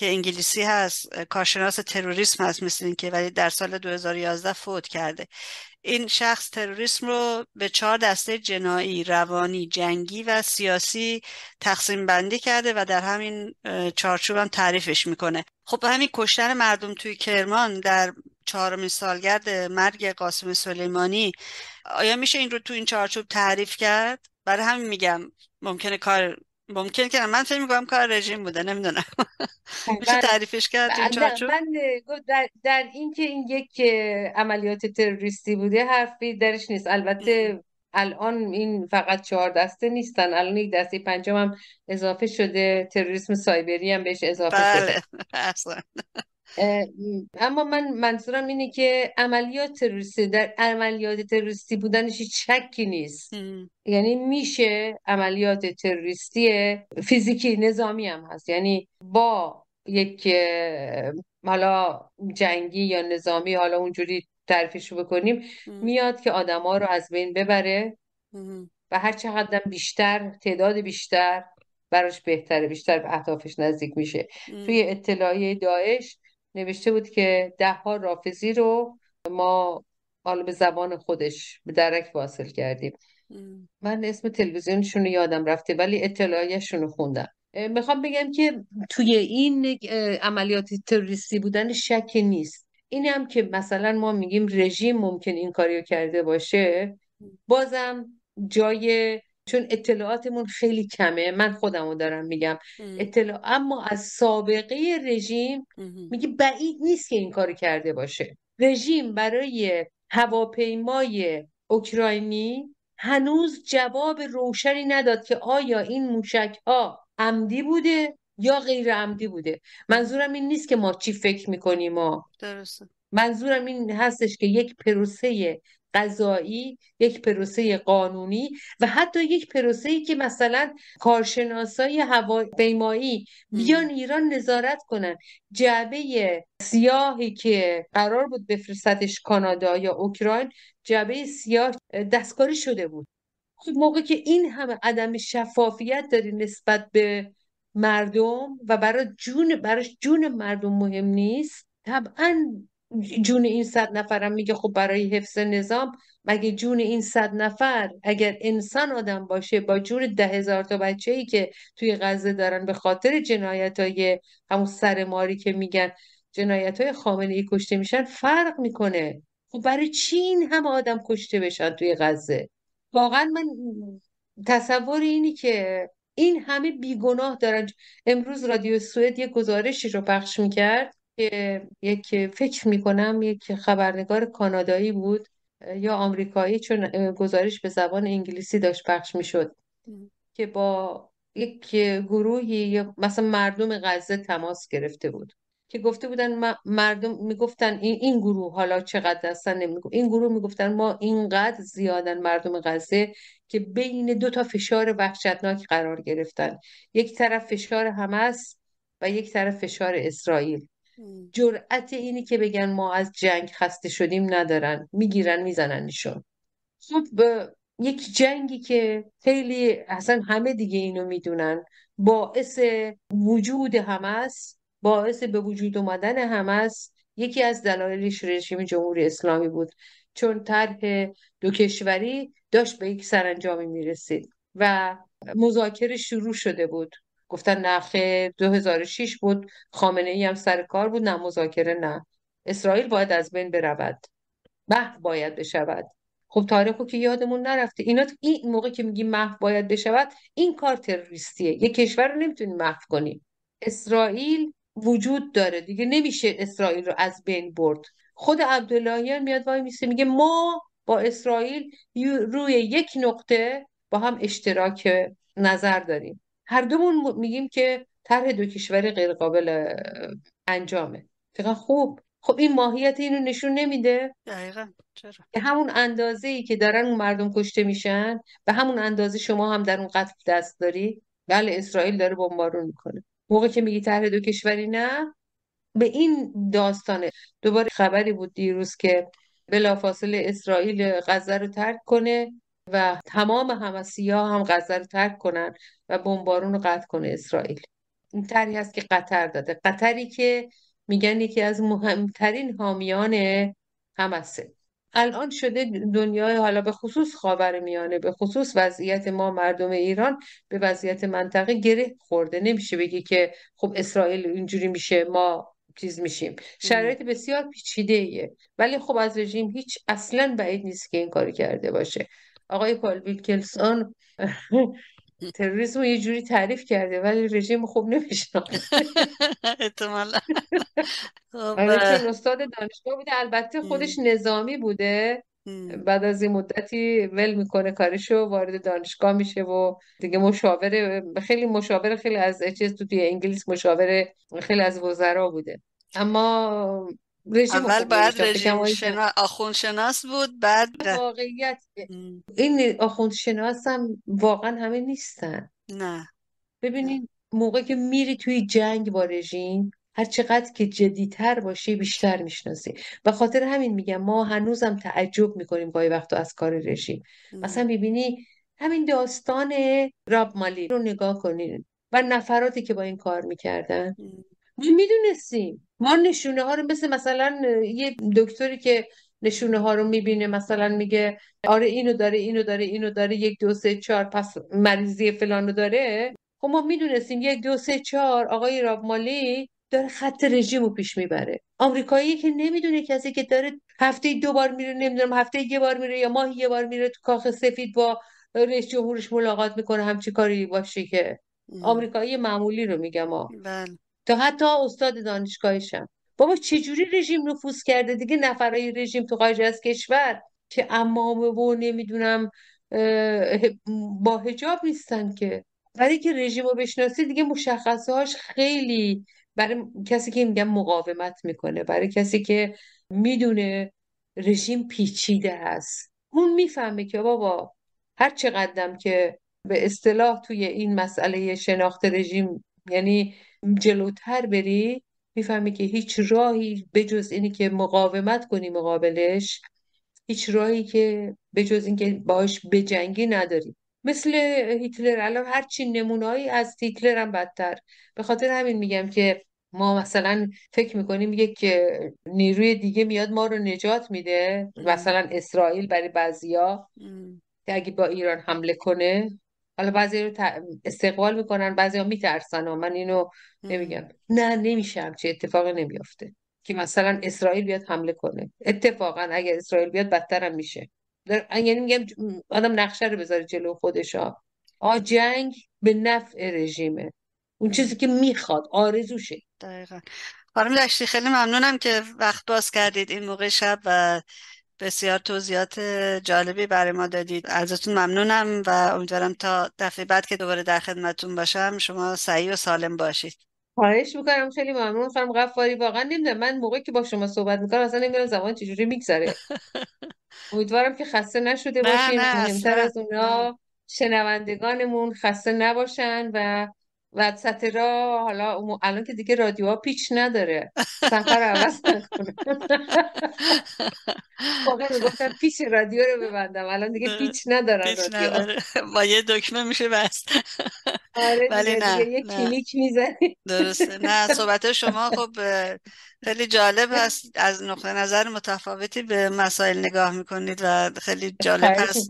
که انگلیسی هست کارشناس تروریسم هست مثل که ولی در سال 2011 فوت کرده این شخص تروریسم رو به چهار دسته جنایی، روانی، جنگی و سیاسی تقسیم بندی کرده و در همین چارچوب هم تعریفش میکنه خب همین کشتن مردم توی کرمان در چهارمین سالگرد مرگ قاسم سلیمانی آیا میشه این رو تو این چارچوب تعریف کرد؟ برای همین میگم ممکنه کار ممکن که من فکر میکنم کار رژیم بوده نمیدونم خب، میشه تعریفش کرد این من در, در اینکه این یک عملیات تروریستی بوده حرفی درش نیست البته الان این فقط چهار دسته نیستن الان یک دسته پنجم هم اضافه شده تروریسم سایبری هم بهش اضافه بله. شده [LAUGHS] اما من منظورم اینه که عملیات تروریستی در عملیات تروریستی بودنش چکی نیست یعنی میشه عملیات تروریستی فیزیکی نظامی هم هست یعنی با یک حالا جنگی یا نظامی حالا اونجوری تعریفش بکنیم میاد که آدما رو از بین ببره و هر چقدر بیشتر تعداد بیشتر براش بهتره بیشتر به اهدافش نزدیک میشه توی اطلاعیه داعش نوشته بود که ده ها رو ما حالا به زبان خودش به درک واصل کردیم من اسم تلویزیونشون رو یادم رفته ولی اطلاعیشون رو خوندم میخوام بگم که توی این عملیات تروریستی بودن شک نیست این هم که مثلا ما میگیم رژیم ممکن این کاریو کرده باشه بازم جای چون اطلاعاتمون خیلی کمه من خودمو دارم میگم اطلاع اما از سابقه رژیم میگه بعید نیست که این کار کرده باشه رژیم برای هواپیمای اوکراینی هنوز جواب روشنی نداد که آیا این موشک ها عمدی بوده یا غیر عمدی بوده منظورم این نیست که ما چی فکر میکنیم ما درسته منظورم این هستش که یک پروسه قضایی یک پروسه قانونی و حتی یک پروسه ای که مثلا کارشناسای هواپیمایی بیان ایران نظارت کنن جعبه سیاهی که قرار بود بفرستتش کانادا یا اوکراین جعبه سیاه دستکاری شده بود خب موقع که این همه عدم شفافیت داری نسبت به مردم و برای جون براش جون مردم مهم نیست طبعا جون این صد نفرم میگه خب برای حفظ نظام مگه جون این صد نفر اگر انسان آدم باشه با جون ده هزار تا بچه ای که توی غزه دارن به خاطر جنایت های همون سر ماری که میگن جنایت های خامنه ای کشته میشن فرق میکنه خب برای چی این هم آدم کشته بشن توی غزه واقعا من تصور اینی که این همه بیگناه دارن امروز رادیو سوئد یه گزارشی رو پخش میکرد که یک فکر میکنم یک خبرنگار کانادایی بود یا آمریکایی چون گزارش به زبان انگلیسی داشت پخش میشد که با یک گروهی مثلا مردم غزه تماس گرفته بود که گفته بودن مردم میگفتن این, این گروه حالا چقدر هستن این گروه میگفتن ما اینقدر زیادن مردم غزه که بین دو تا فشار وحشتناک قرار گرفتن یک طرف فشار حماس و یک طرف فشار اسرائیل جرأت اینی که بگن ما از جنگ خسته شدیم ندارن میگیرن میزننشون خب یک جنگی که خیلی اصلا همه دیگه اینو میدونن باعث وجود است باعث به وجود اومدن است یکی از دلایلش رژیم جمهوری اسلامی بود چون طرح دو کشوری داشت به یک سرانجامی میرسید و مذاکره شروع شده بود گفتن نخ 2006 بود خامنه ای هم سر کار بود نه مذاکره نه اسرائیل باید از بین برود محو باید بشود خب تاریخو که یادمون نرفته اینا این موقع که میگی محو باید بشود این کار تروریستیه یه کشور رو نمیتونی محو کنی اسرائیل وجود داره دیگه نمیشه اسرائیل رو از بین برد خود عبداللهیان میاد وای میسه میگه ما با اسرائیل روی یک نقطه با هم اشتراک نظر داریم هر دومون میگیم که طرح دو کشور غیرقابل انجامه فقط خوب خب این ماهیت اینو نشون نمیده دقیقا چرا همون اندازه ای که دارن مردم کشته میشن به همون اندازه شما هم در اون قتل دست داری بله اسرائیل داره بمبارون میکنه موقع که میگی طرح دو کشوری نه به این داستانه دوباره خبری بود دیروز که بلافاصله اسرائیل غزه رو ترک کنه و تمام همسی ها هم غزه رو ترک کنن و بمبارون رو قطع کنه اسرائیل این تری هست که قطر داده قطری که میگن یکی از مهمترین حامیان همسه. الان شده دنیای حالا به خصوص خاور میانه به خصوص وضعیت ما مردم ایران به وضعیت منطقه گره خورده نمیشه بگی که خب اسرائیل اینجوری میشه ما چیز میشیم شرایط بسیار پیچیده ایه ولی خب از رژیم هیچ اصلا بعید نیست که این کاری کرده باشه آقای پال ویلکلسون تروریسم یه جوری تعریف کرده ولی رژیم خوب نمیشناخته احتمالا خب، آره، استاد دانشگاه بوده البته خودش نظامی بوده بعد از این مدتی ول میکنه کارشو وارد دانشگاه میشه و دیگه مشاور خیلی مشاور خیلی از اچ تو توی انگلیس مشاور خیلی از وزرا بوده اما رژیم اول باید رژیم شنا... شناس بود بعد آره، واقعیت این آخوند شناس هم واقعا همه نیستن نه ببینین موقع که میری توی جنگ با رژیم هر چقدر که جدیتر باشی بیشتر میشناسی و خاطر همین میگم ما هنوزم تعجب میکنیم گاهی وقتا از کار رژیم مثلا ببینی همین داستان راب مالی رو نگاه کنین و نفراتی که با این کار میکردن ما میدونستیم ما نشونه ها رو مثل مثلا یه دکتری که نشونه ها رو میبینه مثلا میگه آره اینو داره اینو داره اینو داره یک دو سه چهار پس مریضی فلان رو داره خب ما میدونستیم یک دو سه چهار آقای راب مالی داره خط رژیم رو پیش میبره آمریکایی که نمیدونه کسی که داره هفته دو بار میره نمیدونم هفته یه بار میره یا ماه یه بار میره تو کاخ سفید با رئیس جمهورش ملاقات میکنه همچی کاری باشه که آمریکایی معمولی رو میگم تا حتی استاد دانشگاهشم بابا چجوری رژیم نفوذ کرده دیگه نفرای رژیم تو خارج از کشور که امامه و نمیدونم با هجاب نیستن که برای که رژیم رو بشناسی دیگه مشخصه هاش خیلی برای کسی که میگم مقاومت میکنه برای کسی که میدونه رژیم پیچیده هست اون میفهمه که بابا هر چقدرم که به اصطلاح توی این مسئله شناخت رژیم یعنی جلوتر بری میفهمی که هیچ راهی بجز اینی که مقاومت کنی مقابلش هیچ راهی که بجز اینکه باهاش بجنگی نداری مثل هیتلر الان هرچی نمونایی از هیتلر هم بدتر به خاطر همین میگم که ما مثلا فکر میکنیم یک نیروی دیگه میاد ما رو نجات میده مثلا اسرائیل برای بعضیا اگه با ایران حمله کنه حالا بعضی رو استقبال میکنن بعضی ها میترسن و من اینو نمیگم نه نمیشه چه اتفاقی نمیافته که مثلا اسرائیل بیاد حمله کنه اتفاقا اگر اسرائیل بیاد بدترم میشه در... یعنی میگم آدم نقشه رو بذاره جلو خودش ها جنگ به نفع رژیمه اون چیزی که میخواد آرزوشه دقیقا خانم خیلی ممنونم که وقت باز کردید این موقع شب و بسیار توضیحات جالبی برای ما دادید ازتون ممنونم و امیدوارم تا دفعه بعد که دوباره در خدمتتون باشم شما سعی و سالم باشید خواهش میکنم خیلی ممنون فرم غفاری واقعا نمیدونم من موقعی که با شما صحبت میکنم اصلا نمیدونم زمان چجوری میگذره [LAUGHS] امیدوارم که خسته نشده باشین مهمتر از اونا شنوندگانمون خسته نباشن و وسط را حالا الان که دیگه ها پیچ نداره سفر عوض نکنه خب، [LAUGHS] پیچ رادیو رو ببندم الان دیگه آره. پیچ ندارن [LAUGHS] با یه دکمه میشه بس آره [LAUGHS] یه کلیک میزنی درسته نه صحبت شما خب خیلی جالب است از نقطه نظر متفاوتی به مسائل نگاه میکنید و خیلی جالب هست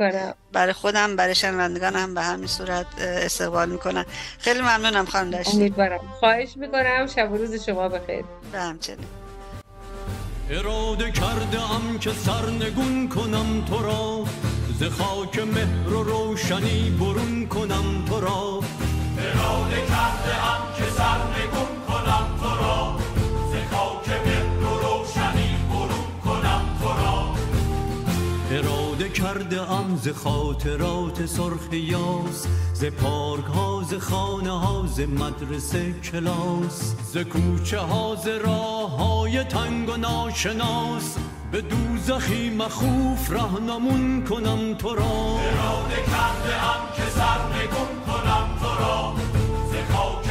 برای خودم برای شنوندگان هم به همین صورت استقبال میکنم خیلی ممنونم خانم داشتی امیدوارم خواهش میکنم شب و روز شما بخیر به همچنین اراده کرده ام که سرنگون کنم تو را ز خاک مهر و روشنی برون کنم تو را اراده کرده ام که سرنگون کنم تو را پیاده کرده ام ز خاطرات سرخ یاس ز پارک ها ز خانه ها ز مدرسه کلاس ز کوچه ها ز راه های تنگ و ناشناس به دوزخی مخوف راهنمون کنم تو را اراده کرده ام که سر کنم تو را ز خاک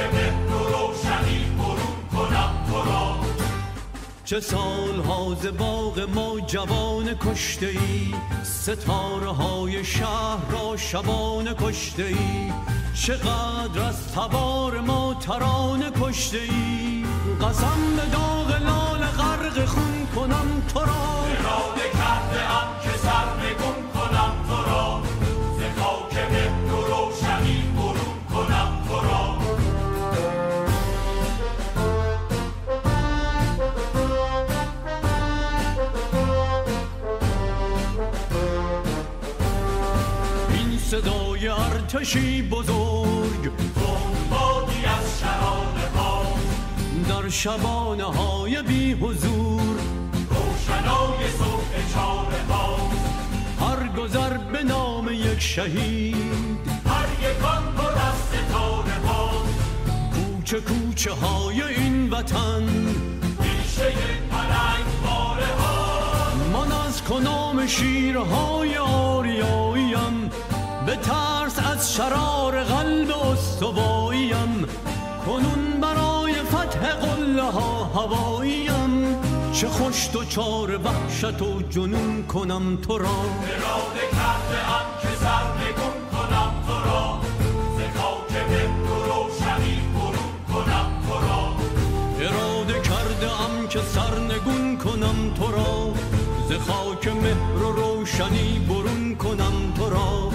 چه سال هاز باغ ما جوان کشته ای ستاره های شهر را شبان کشته ای چقدر از تبار ما تران کشته ای قسم به داغ لال صدای ارتشی بزرگ بمبادی از شرانه ها در شبانه های بی حضور روشنای صبح چاره ها هر گذر به نام یک شهید هر یکان پر از ستاره ها کوچه کوچه های این وطن ریشه پلنگ باره ها من از کنام شیرهای آریاییم به ترس از شرار قلب وایم کنون برای فتح قله ها هواییم چه خوش تو چار وحشت و جنون کنم تو را اراده کرده که سرنگون کنم تو را و روشنی برون کنم تو اراده که سرنگون کنم تو را ز خاک مهر و روشنی برون کنم تو را